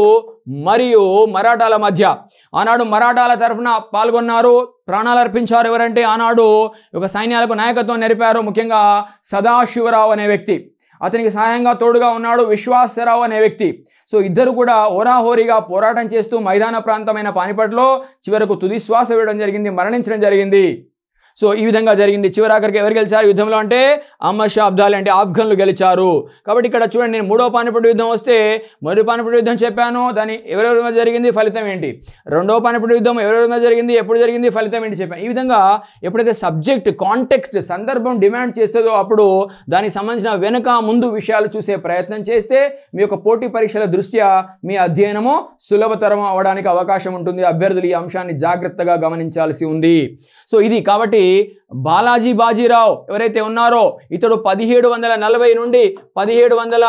మరియు మరాఠాల మధ్య ఆనాడు మరాఠాల తరఫున పాల్గొన్నారు ప్రాణాలు అర్పించారు ఎవరంటే ఆనాడు ఒక సైన్యాలకు నాయకత్వం నెరిపారు ముఖ్యంగా సదాశివరావు అనే వ్యక్తి అతనికి సహాయంగా తోడుగా ఉన్నాడు విశ్వాసరావు అనే వ్యక్తి సో ఇద్దరు కూడా ఓరాహోరీగా పోరాటం చేస్తూ మైదాన ప్రాంతమైన పానిపట్లో చివరకు తుది శ్వాస వేయడం జరిగింది మరణించడం జరిగింది సో ఈ విధంగా జరిగింది చివరాఖరికి ఎవరు గెలిచారు యుద్ధంలో అంటే అమ్మష్ అబ్దాలి అంటే ఆఫ్ఘన్లు గెలిచారు కాబట్టి ఇక్కడ చూడండి నేను మూడో పానిపడి యుద్ధం వస్తే మొదటి పానిపడి యుద్ధం చెప్పాను దాని ఎవరెవరి మీద జరిగింది ఫలితం ఏంటి రెండవ పానిపడి యుద్ధం ఎవరెవరి మీద జరిగింది ఎప్పుడు జరిగింది ఫలితం ఏంటి చెప్పాను ఈ విధంగా ఎప్పుడైతే సబ్జెక్ట్ కాంటెక్స్ట్ సందర్భం డిమాండ్ చేస్తుందో అప్పుడు దానికి సంబంధించిన వెనుక ముందు విషయాలు చూసే ప్రయత్నం చేస్తే మీ యొక్క పోటీ పరీక్షల దృష్ట్యా మీ అధ్యయనము సులభతరం అవడానికి అవకాశం ఉంటుంది అభ్యర్థులు ఈ అంశాన్ని జాగ్రత్తగా గమనించాల్సి ఉంది సో ఇది కాబట్టి బాలాజీ బాజీరావు ఎవరైతే ఉన్నారో ఇతడు పదిహేడు వందల నలభై నుండి పదిహేడు వందల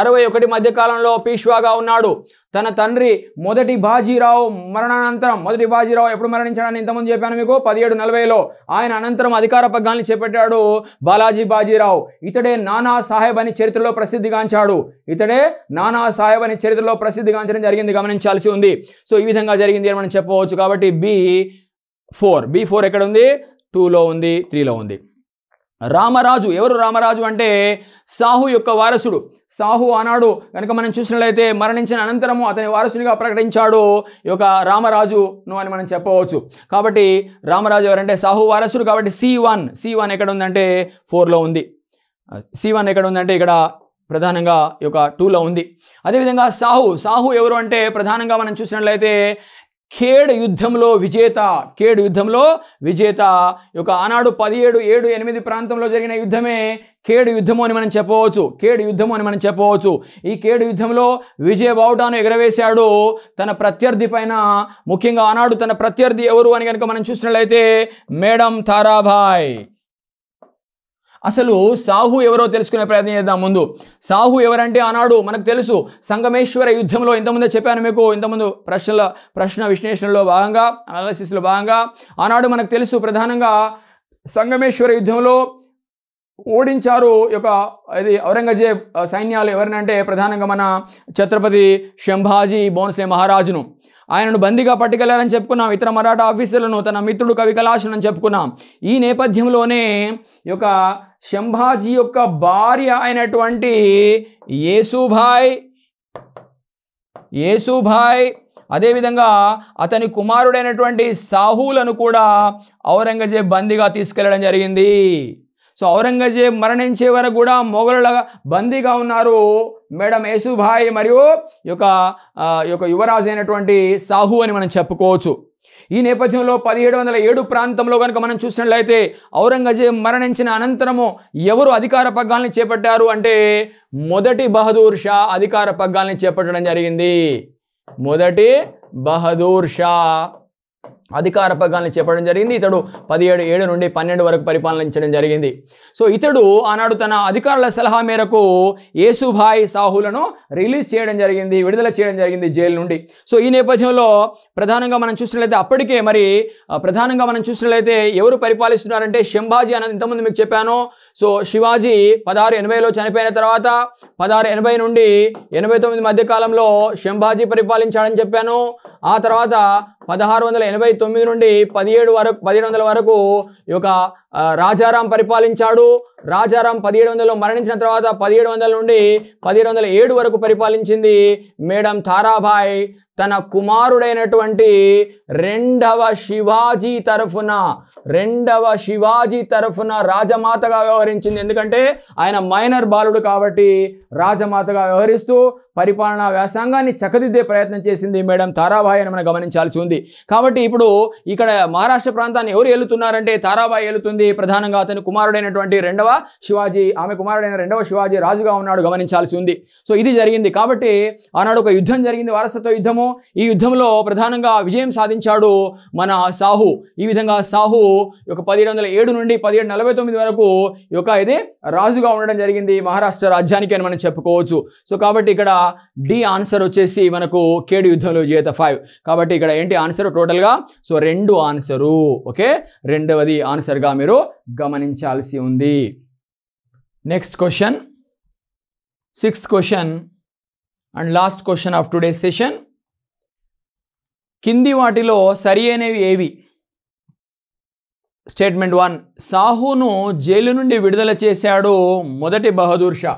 అరవై ఒకటి మధ్యకాలంలో పీష్వాగా ఉన్నాడు తన తండ్రి మొదటి బాజీరావు మరణానంతరం మొదటి బాజీరావు ఎప్పుడు మరణించాడని ఇంతకుముందు చెప్పాను మీకు పదిహేడు నలభైలో ఆయన అనంతరం అధికార పగ్గాన్ని చేపట్టాడు బాలాజీ బాజీరావు ఇతడే నానా సాహెబ్ అని చరిత్రలో ప్రసిద్ధిగాంచాడు ఇతడే నానా సాహెబ్ అని చరిత్రలో ప్రసిద్ధిగాంచడం జరిగింది గమనించాల్సి ఉంది సో ఈ విధంగా జరిగింది అని మనం చెప్పవచ్చు కాబట్టి బి ఫోర్ బి ఫోర్ ఎక్కడ ఉంది టూలో ఉంది త్రీలో ఉంది రామరాజు ఎవరు రామరాజు అంటే సాహు యొక్క వారసుడు సాహు ఆనాడు కనుక మనం చూసినట్లయితే మరణించిన అనంతరము అతని వారసునిగా ప్రకటించాడు ఈ యొక్క రామరాజును అని మనం చెప్పవచ్చు కాబట్టి రామరాజు ఎవరంటే సాహు వారసుడు కాబట్టి సి వన్ సి వన్ ఎక్కడ ఉందంటే ఫోర్లో ఉంది సి వన్ ఎక్కడ ఉందంటే ఇక్కడ ప్రధానంగా ఈ యొక్క టూలో ఉంది అదేవిధంగా సాహు సాహు ఎవరు అంటే ప్రధానంగా మనం చూసినట్లయితే ఖేడ్ యుద్ధంలో విజేత ఖేడ్ యుద్ధంలో విజేత యొక్క ఆనాడు పదిహేడు ఏడు ఎనిమిది ప్రాంతంలో జరిగిన యుద్ధమే ఖేడు యుద్ధము అని మనం చెప్పవచ్చు ఖేడు యుద్ధము అని మనం చెప్పవచ్చు ఈ ఖేడు యుద్ధంలో విజయ బావుటాను ఎగరవేశాడు తన ప్రత్యర్థి పైన ముఖ్యంగా ఆనాడు తన ప్రత్యర్థి ఎవరు అని కనుక మనం చూసినట్లయితే మేడం తారాభాయ్ అసలు సాహు ఎవరో తెలుసుకునే ప్రయత్నం చేద్దాం ముందు సాహు ఎవరంటే అన్నాడు మనకు తెలుసు సంగమేశ్వర యుద్ధంలో ఇంతకుముందే చెప్పాను మీకు ఇంతకుముందు ప్రశ్నల ప్రశ్న విశ్లేషణలో భాగంగా అనాలసిస్లో భాగంగా ఆనాడు మనకు తెలుసు ప్రధానంగా సంగమేశ్వర యుద్ధంలో ఓడించారు యొక్క ఇది ఔరంగజేబ్ సైన్యాలు ఎవరినంటే ప్రధానంగా మన ఛత్రపతి శంభాజీ బోన్స్లే మహారాజును ఆయనను బందీగా పట్టుకెళ్లారని చెప్పుకున్నాం ఇతర మరాఠా ఆఫీసులను తన మిత్రుడు కవి కళాశనని చెప్పుకున్నాం ఈ నేపథ్యంలోనే ఒక యొక్క శంభాజీ యొక్క భార్య అయినటువంటి యేసుభాయ్ యేసుభాయ్ అదేవిధంగా అతని కుమారుడైనటువంటి సాహులను కూడా ఔరంగజేబ్ బందీగా తీసుకెళ్లడం జరిగింది సో ఔరంగజేబ్ మరణించే వరకు కూడా మొఘలుల బందీగా ఉన్నారు మేడం యేసుభాయ్ మరియు యొక్క యొక్క యువరాజు అయినటువంటి సాహు అని మనం చెప్పుకోవచ్చు ఈ నేపథ్యంలో పదిహేడు వందల ఏడు ప్రాంతంలో కనుక మనం చూసినట్లయితే ఔరంగజేబ్ మరణించిన అనంతరము ఎవరు అధికార పగ్గాల్ని చేపట్టారు అంటే మొదటి బహదూర్ షా అధికార పగ్గాల్ని చేపట్టడం జరిగింది మొదటి బహదూర్ షా అధికార పగాలను చెప్పడం జరిగింది ఇతడు పదిహేడు ఏడు నుండి పన్నెండు వరకు పరిపాలించడం జరిగింది సో ఇతడు ఆనాడు తన అధికారుల సలహా మేరకు యేసుభాయ్ సాహులను రిలీజ్ చేయడం జరిగింది విడుదల చేయడం జరిగింది జైలు నుండి సో ఈ నేపథ్యంలో ప్రధానంగా మనం చూసినట్లయితే అప్పటికే మరి ప్రధానంగా మనం చూసినట్లయితే ఎవరు పరిపాలిస్తున్నారంటే శంభాజీ అనేది ఇంతకుముందు మీకు చెప్పాను సో శివాజీ పదహారు ఎనభైలో చనిపోయిన తర్వాత పదహారు ఎనభై నుండి ఎనభై తొమ్మిది మధ్య కాలంలో శంభాజీ పరిపాలించాడని చెప్పాను ఆ తర్వాత పదహారు వందల ఎనభై తొమ్మిది నుండి పదిహేడు వరకు పదిహేడు వందల వరకు ఈ యొక్క రాజారాం పరిపాలించాడు రాజారాం పదిహేడు వందలలో మరణించిన తర్వాత పదిహేడు వందల నుండి పదిహేడు వందల ఏడు వరకు పరిపాలించింది మేడం తారాభాయ్ తన కుమారుడైనటువంటి రెండవ శివాజీ తరఫున రెండవ శివాజీ తరఫున రాజమాతగా వ్యవహరించింది ఎందుకంటే ఆయన మైనర్ బాలుడు కాబట్టి రాజమాతగా వ్యవహరిస్తూ పరిపాలనా వ్యాసంగాన్ని చక్కదిద్దే ప్రయత్నం చేసింది మేడం తారాబాయి అని మనం గమనించాల్సి ఉంది కాబట్టి ఇప్పుడు ఇక్కడ మహారాష్ట్ర ప్రాంతాన్ని ఎవరు వెళ్తున్నారంటే తారాబాయి వెళుతుంది శివాజీ ప్రధానంగా అతని కుమారుడైనటువంటి రెండవ శివాజీ ఆమె కుమారుడైన రెండవ శివాజీ రాజుగా ఉన్నాడు గమనించాల్సి ఉంది సో ఇది జరిగింది కాబట్టి ఆనాడు ఒక యుద్ధం జరిగింది వారసత్వ యుద్ధము ఈ యుద్ధంలో ప్రధానంగా విజయం సాధించాడు మన సాహు ఈ విధంగా సాహు ఒక పదిహేడు వందల ఏడు నుండి పదిహేడు నలభై తొమ్మిది వరకు యొక్క ఇది రాజుగా ఉండడం జరిగింది మహారాష్ట్ర రాజ్యానికి అని మనం చెప్పుకోవచ్చు సో కాబట్టి ఇక్కడ డి ఆన్సర్ వచ్చేసి మనకు కేడు యుద్ధంలో జీత ఫైవ్ కాబట్టి ఇక్కడ ఏంటి ఆన్సర్ టోటల్గా సో రెండు ఆన్సరు ఓకే రెండవది ఆన్సర్గా మీరు మీరు గమనించాల్సి ఉంది next question sixth question and last question of today session కింది వాటిలో సరి అయినవి ఏవి స్టేట్మెంట్ వన్ సాహును జైలు నుండి విడుదల చేశాడు మొదటి బహదూర్ షా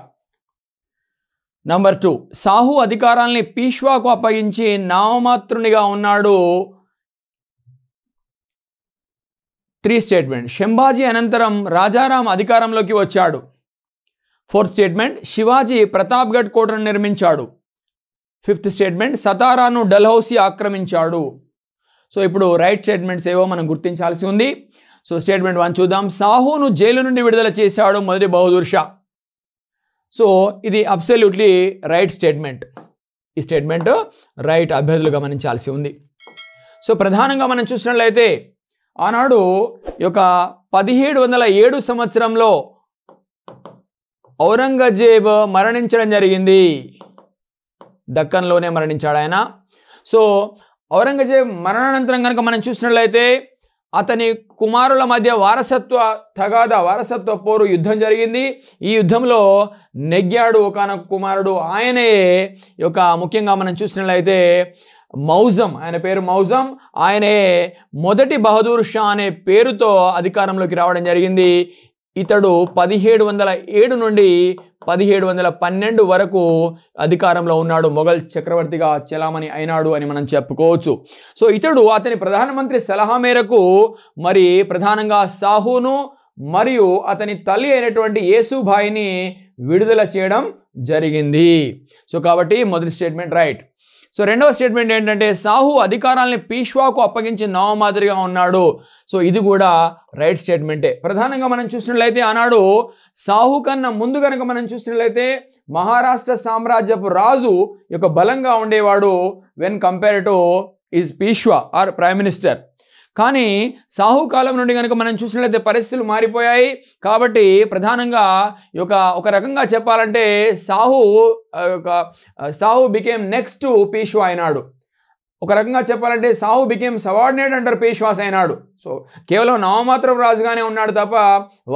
నంబర్ టూ సాహు అధికారాల్ని పీష్వాకు అప్పగించి నామమాత్రునిగా ఉన్నాడు త్రీ స్టేట్మెంట్ శంభాజీ అనంతరం రాజారాం అధికారంలోకి వచ్చాడు ఫోర్త్ స్టేట్మెంట్ శివాజీ ప్రతాప్గఢ్ కోటను నిర్మించాడు ఫిఫ్త్ స్టేట్మెంట్ సతారాను డల్హౌసీ ఆక్రమించాడు సో ఇప్పుడు రైట్ స్టేట్మెంట్స్ ఏవో మనం గుర్తించాల్సి ఉంది సో స్టేట్మెంట్ వన్ చూద్దాం సాహును జైలు నుండి విడుదల చేశాడు మొదటి బహదూర్ షా సో ఇది అబ్సల్యూట్లీ రైట్ స్టేట్మెంట్ ఈ స్టేట్మెంట్ రైట్ అభ్యర్థులు గమనించాల్సి ఉంది సో ప్రధానంగా మనం చూసినట్లయితే ఆనాడు ఈ యొక్క పదిహేడు వందల ఏడు సంవత్సరంలో ఔరంగజేబ్ మరణించడం జరిగింది దక్కన్లోనే మరణించాడు ఆయన సో ఔరంగజేబ్ మరణానంతరం కనుక మనం చూసినట్లయితే అతని కుమారుల మధ్య వారసత్వ తగాద వారసత్వ పోరు యుద్ధం జరిగింది ఈ యుద్ధంలో నెగ్గాడు ఒకనొక కుమారుడు ఆయనే యొక్క ముఖ్యంగా మనం చూసినట్లయితే మౌజం ఆయన పేరు మౌజం ఆయనే మొదటి బహదూర్ షా అనే పేరుతో అధికారంలోకి రావడం జరిగింది ఇతడు పదిహేడు వందల ఏడు నుండి పదిహేడు వందల పన్నెండు వరకు అధికారంలో ఉన్నాడు మొఘల్ చక్రవర్తిగా చెలామణి అయినాడు అని మనం చెప్పుకోవచ్చు సో ఇతడు అతని ప్రధానమంత్రి సలహా మేరకు మరి ప్రధానంగా సాహును మరియు అతని తల్లి అయినటువంటి యేసుభాయిని విడుదల చేయడం జరిగింది సో కాబట్టి మొదటి స్టేట్మెంట్ రైట్ సో రెండవ స్టేట్మెంట్ ఏంటంటే సాహు అధికారాలని పీష్వాకు అప్పగించి నవమాదిరిగా ఉన్నాడు సో ఇది కూడా రైట్ స్టేట్మెంటే ప్రధానంగా మనం చూసినట్లయితే ఆనాడు సాహు కన్నా ముందు కనుక మనం చూసినట్లయితే మహారాష్ట్ర సామ్రాజ్యపు రాజు యొక్క బలంగా ఉండేవాడు when compare to is Peshwa or prime minister కానీ సాహుకాలం నుండి కనుక మనం చూసినట్లయితే పరిస్థితులు మారిపోయాయి కాబట్టి ప్రధానంగా ఒక ఒక రకంగా చెప్పాలంటే సాహు సాహు బికేమ్ నెక్స్ట్ పీష్వా అయినాడు ఒక రకంగా చెప్పాలంటే సాహు బికేమ్ సబార్డినేట్ అంటారు పీష్వాస్ అయినాడు సో కేవలం నామమాత్రం రాజుగానే ఉన్నాడు తప్ప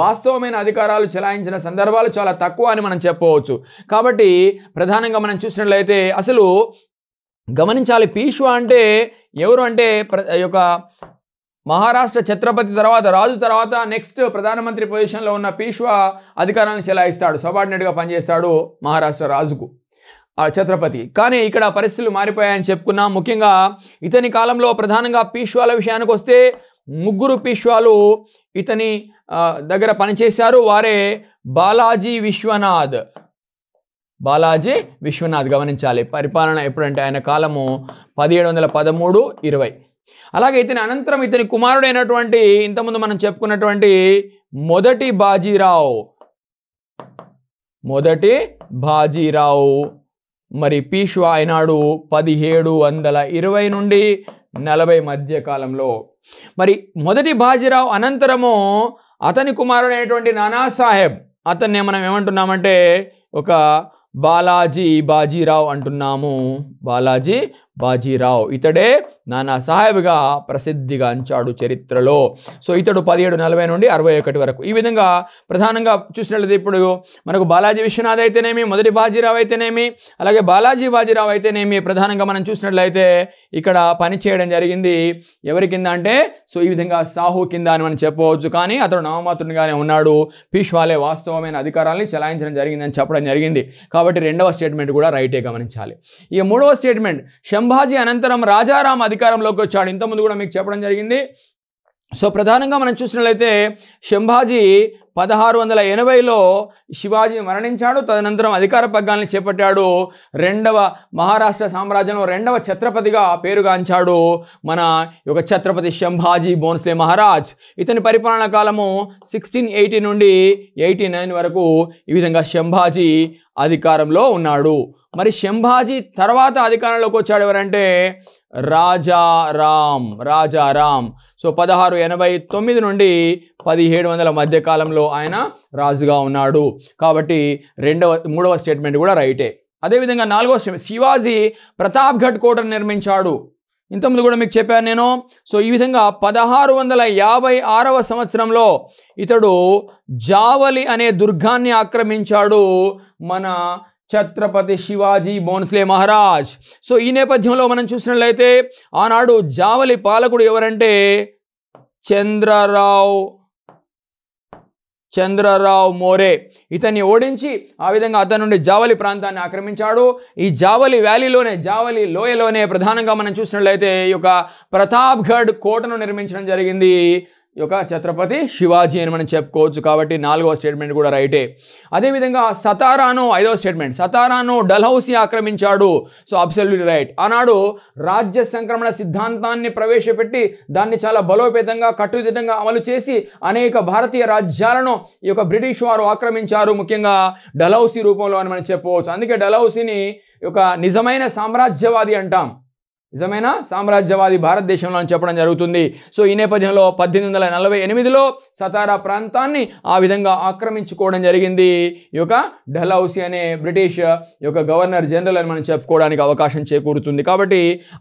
వాస్తవమైన అధికారాలు చెలాయించిన సందర్భాలు చాలా తక్కువ అని మనం చెప్పవచ్చు కాబట్టి ప్రధానంగా మనం చూసినట్లయితే అసలు గమనించాలి పీష్వా అంటే ఎవరు అంటే యొక్క మహారాష్ట్ర ఛత్రపతి తర్వాత రాజు తర్వాత నెక్స్ట్ ప్రధానమంత్రి పొజిషన్లో ఉన్న పీష్వా అధికారాన్ని చెలాయిస్తాడు సబార్డినేట్గా పనిచేస్తాడు మహారాష్ట్ర రాజుకు ఆ ఛత్రపతి కానీ ఇక్కడ పరిస్థితులు మారిపోయాయని చెప్పుకున్నా ముఖ్యంగా ఇతని కాలంలో ప్రధానంగా పీష్వాల విషయానికి వస్తే ముగ్గురు పీష్వాలు ఇతని దగ్గర పనిచేశారు వారే బాలాజీ విశ్వనాథ్ బాలాజీ విశ్వనాథ్ గమనించాలి పరిపాలన ఎప్పుడంటే ఆయన కాలము పదిహేడు వందల పదమూడు ఇరవై అలాగే ఇతని అనంతరం ఇతని కుమారుడైనటువంటి ఇంతకుముందు మనం చెప్పుకున్నటువంటి మొదటి బాజీరావు మొదటి బాజీరావు మరి పీష్వా అయినాడు పదిహేడు వందల ఇరవై నుండి నలభై మధ్య కాలంలో మరి మొదటి బాజీరావు అనంతరము అతని కుమారుడైనటువంటి నానాసాహెబ్ అతన్ని మనం ఏమంటున్నామంటే ఒక బాలాజీ బాజీరావు అంటున్నాము బాలాజీ బాజీరావు ఇతడే నానా సాహెబ్గా అంచాడు చరిత్రలో సో ఇతడు పదిహేడు నలభై నుండి అరవై ఒకటి వరకు ఈ విధంగా ప్రధానంగా చూసినట్లయితే ఇప్పుడు మనకు బాలాజీ విశ్వనాథ్ అయితేనేమి మొదటి బాజీరావు అయితేనేమి అలాగే బాలాజీ బాజీరావు అయితేనేమి ప్రధానంగా మనం చూసినట్లయితే ఇక్కడ పని చేయడం జరిగింది ఎవరి కింద అంటే సో ఈ విధంగా సాహు కింద అని మనం చెప్పవచ్చు కానీ అతడు నవమాతృనిగానే ఉన్నాడు పీష్వాలే వాస్తవమైన అధికారాన్ని చలాయించడం జరిగిందని చెప్పడం జరిగింది కాబట్టి రెండవ స్టేట్మెంట్ కూడా రైటే గమనించాలి ఇక మూడవ స్టేట్మెంట్ సంభాజీ అనంతరం రాజారాం అధికారంలోకి వచ్చాడు ఇంతకుముందు కూడా మీకు చెప్పడం జరిగింది సో ప్రధానంగా మనం చూసినట్లయితే శంభాజీ పదహారు వందల ఎనభైలో శివాజీ మరణించాడు తదనంతరం అధికార పగ్గాల్ని చేపట్టాడు రెండవ మహారాష్ట్ర సామ్రాజ్యంలో రెండవ ఛత్రపతిగా పేరుగాంచాడు మన యొక్క ఛత్రపతి శంభాజీ బోన్స్లే మహారాజ్ ఇతని పరిపాలనా కాలము సిక్స్టీన్ ఎయిటీ నుండి ఎయిటీ నైన్ వరకు ఈ విధంగా శంభాజీ అధికారంలో ఉన్నాడు మరి శంభాజీ తర్వాత అధికారంలోకి వచ్చాడు ఎవరంటే రాజారాం రాజారాం సో పదహారు ఎనభై తొమ్మిది నుండి పదిహేడు వందల మధ్య కాలంలో ఆయన రాజుగా ఉన్నాడు కాబట్టి రెండవ మూడవ స్టేట్మెంట్ కూడా రైటే అదేవిధంగా నాలుగవ శివాజీ ప్రతాప్ఘడ్ కోటను నిర్మించాడు ఇంతకుముందు కూడా మీకు చెప్పాను నేను సో ఈ విధంగా పదహారు వందల యాభై ఆరవ సంవత్సరంలో ఇతడు జావలి అనే దుర్గాన్ని ఆక్రమించాడు మన ఛత్రపతి శివాజీ బోన్స్లే మహారాజ్ సో ఈ నేపథ్యంలో మనం చూసినట్లయితే ఆనాడు జావలి పాలకుడు ఎవరంటే చంద్రరావు చంద్రరావు మోరే ఇతన్ని ఓడించి ఆ విధంగా అతని నుండి జావలి ప్రాంతాన్ని ఆక్రమించాడు ఈ జావలి వ్యాలీలోనే జావలి లోయలోనే ప్రధానంగా మనం చూసినట్లయితే ఈ యొక్క ప్రతాప్గఢ్ కోటను నిర్మించడం జరిగింది యొక్క ఛత్రపతి శివాజీ అని మనం చెప్పుకోవచ్చు కాబట్టి నాలుగవ స్టేట్మెంట్ కూడా రైటే అదేవిధంగా సతారాను ఐదవ స్టేట్మెంట్ సతారాను డల్హౌసీ ఆక్రమించాడు సో అబ్సల్యూట్లీ రైట్ ఆనాడు రాజ్య సంక్రమణ సిద్ధాంతాన్ని ప్రవేశపెట్టి దాన్ని చాలా బలోపేతంగా కట్టుదిట్టంగా అమలు చేసి అనేక భారతీయ రాజ్యాలను ఈ యొక్క బ్రిటిష్ వారు ఆక్రమించారు ముఖ్యంగా డల్హౌసీ రూపంలో అని మనం చెప్పవచ్చు అందుకే డల్హౌసీని ఒక నిజమైన సామ్రాజ్యవాది అంటాం నిజమైన సామ్రాజ్యవాది భారతదేశంలో అని చెప్పడం జరుగుతుంది సో ఈ నేపథ్యంలో పద్దెనిమిది వందల నలభై ఎనిమిదిలో సతారా ప్రాంతాన్ని ఆ విధంగా ఆక్రమించుకోవడం జరిగింది ఈ యొక్క డహౌసి అనే బ్రిటిష్ యొక్క గవర్నర్ జనరల్ అని మనం చెప్పుకోవడానికి అవకాశం చేకూరుతుంది కాబట్టి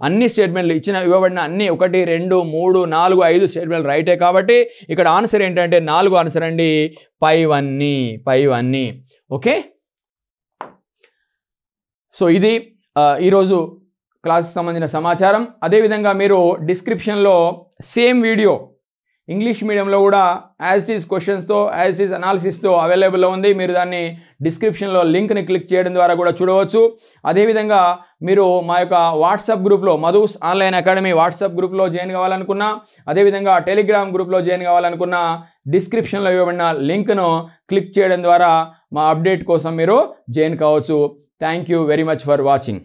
అన్ని స్టేట్మెంట్లు ఇచ్చిన ఇవ్వబడిన అన్ని ఒకటి రెండు మూడు నాలుగు ఐదు స్టేట్మెంట్లు రైటే కాబట్టి ఇక్కడ ఆన్సర్ ఏంటంటే నాలుగు ఆన్సర్ అండి పైవన్నీ పైవన్నీ ఓకే సో ఇది ఈరోజు క్లాస్కి సంబంధించిన సమాచారం అదేవిధంగా మీరు డిస్క్రిప్షన్లో సేమ్ వీడియో ఇంగ్లీష్ మీడియంలో కూడా యాజ్ టీజ్ క్వశ్చన్స్తో యాజ్ టీజ్ అనాలిసిస్తో అవైలబుల్లో ఉంది మీరు దాన్ని డిస్క్రిప్షన్లో లింక్ని క్లిక్ చేయడం ద్వారా కూడా చూడవచ్చు అదేవిధంగా మీరు మా యొక్క వాట్సాప్ గ్రూప్లో మధుస్ ఆన్లైన్ అకాడమీ వాట్సాప్ గ్రూప్లో జాయిన్ కావాలనుకున్నా అదేవిధంగా టెలిగ్రామ్ గ్రూప్లో జాయిన్ కావాలనుకున్నా డిస్క్రిప్షన్లో ఇవ్వబడిన లింక్ను క్లిక్ చేయడం ద్వారా మా అప్డేట్ కోసం మీరు జాయిన్ కావచ్చు thank you very much for watching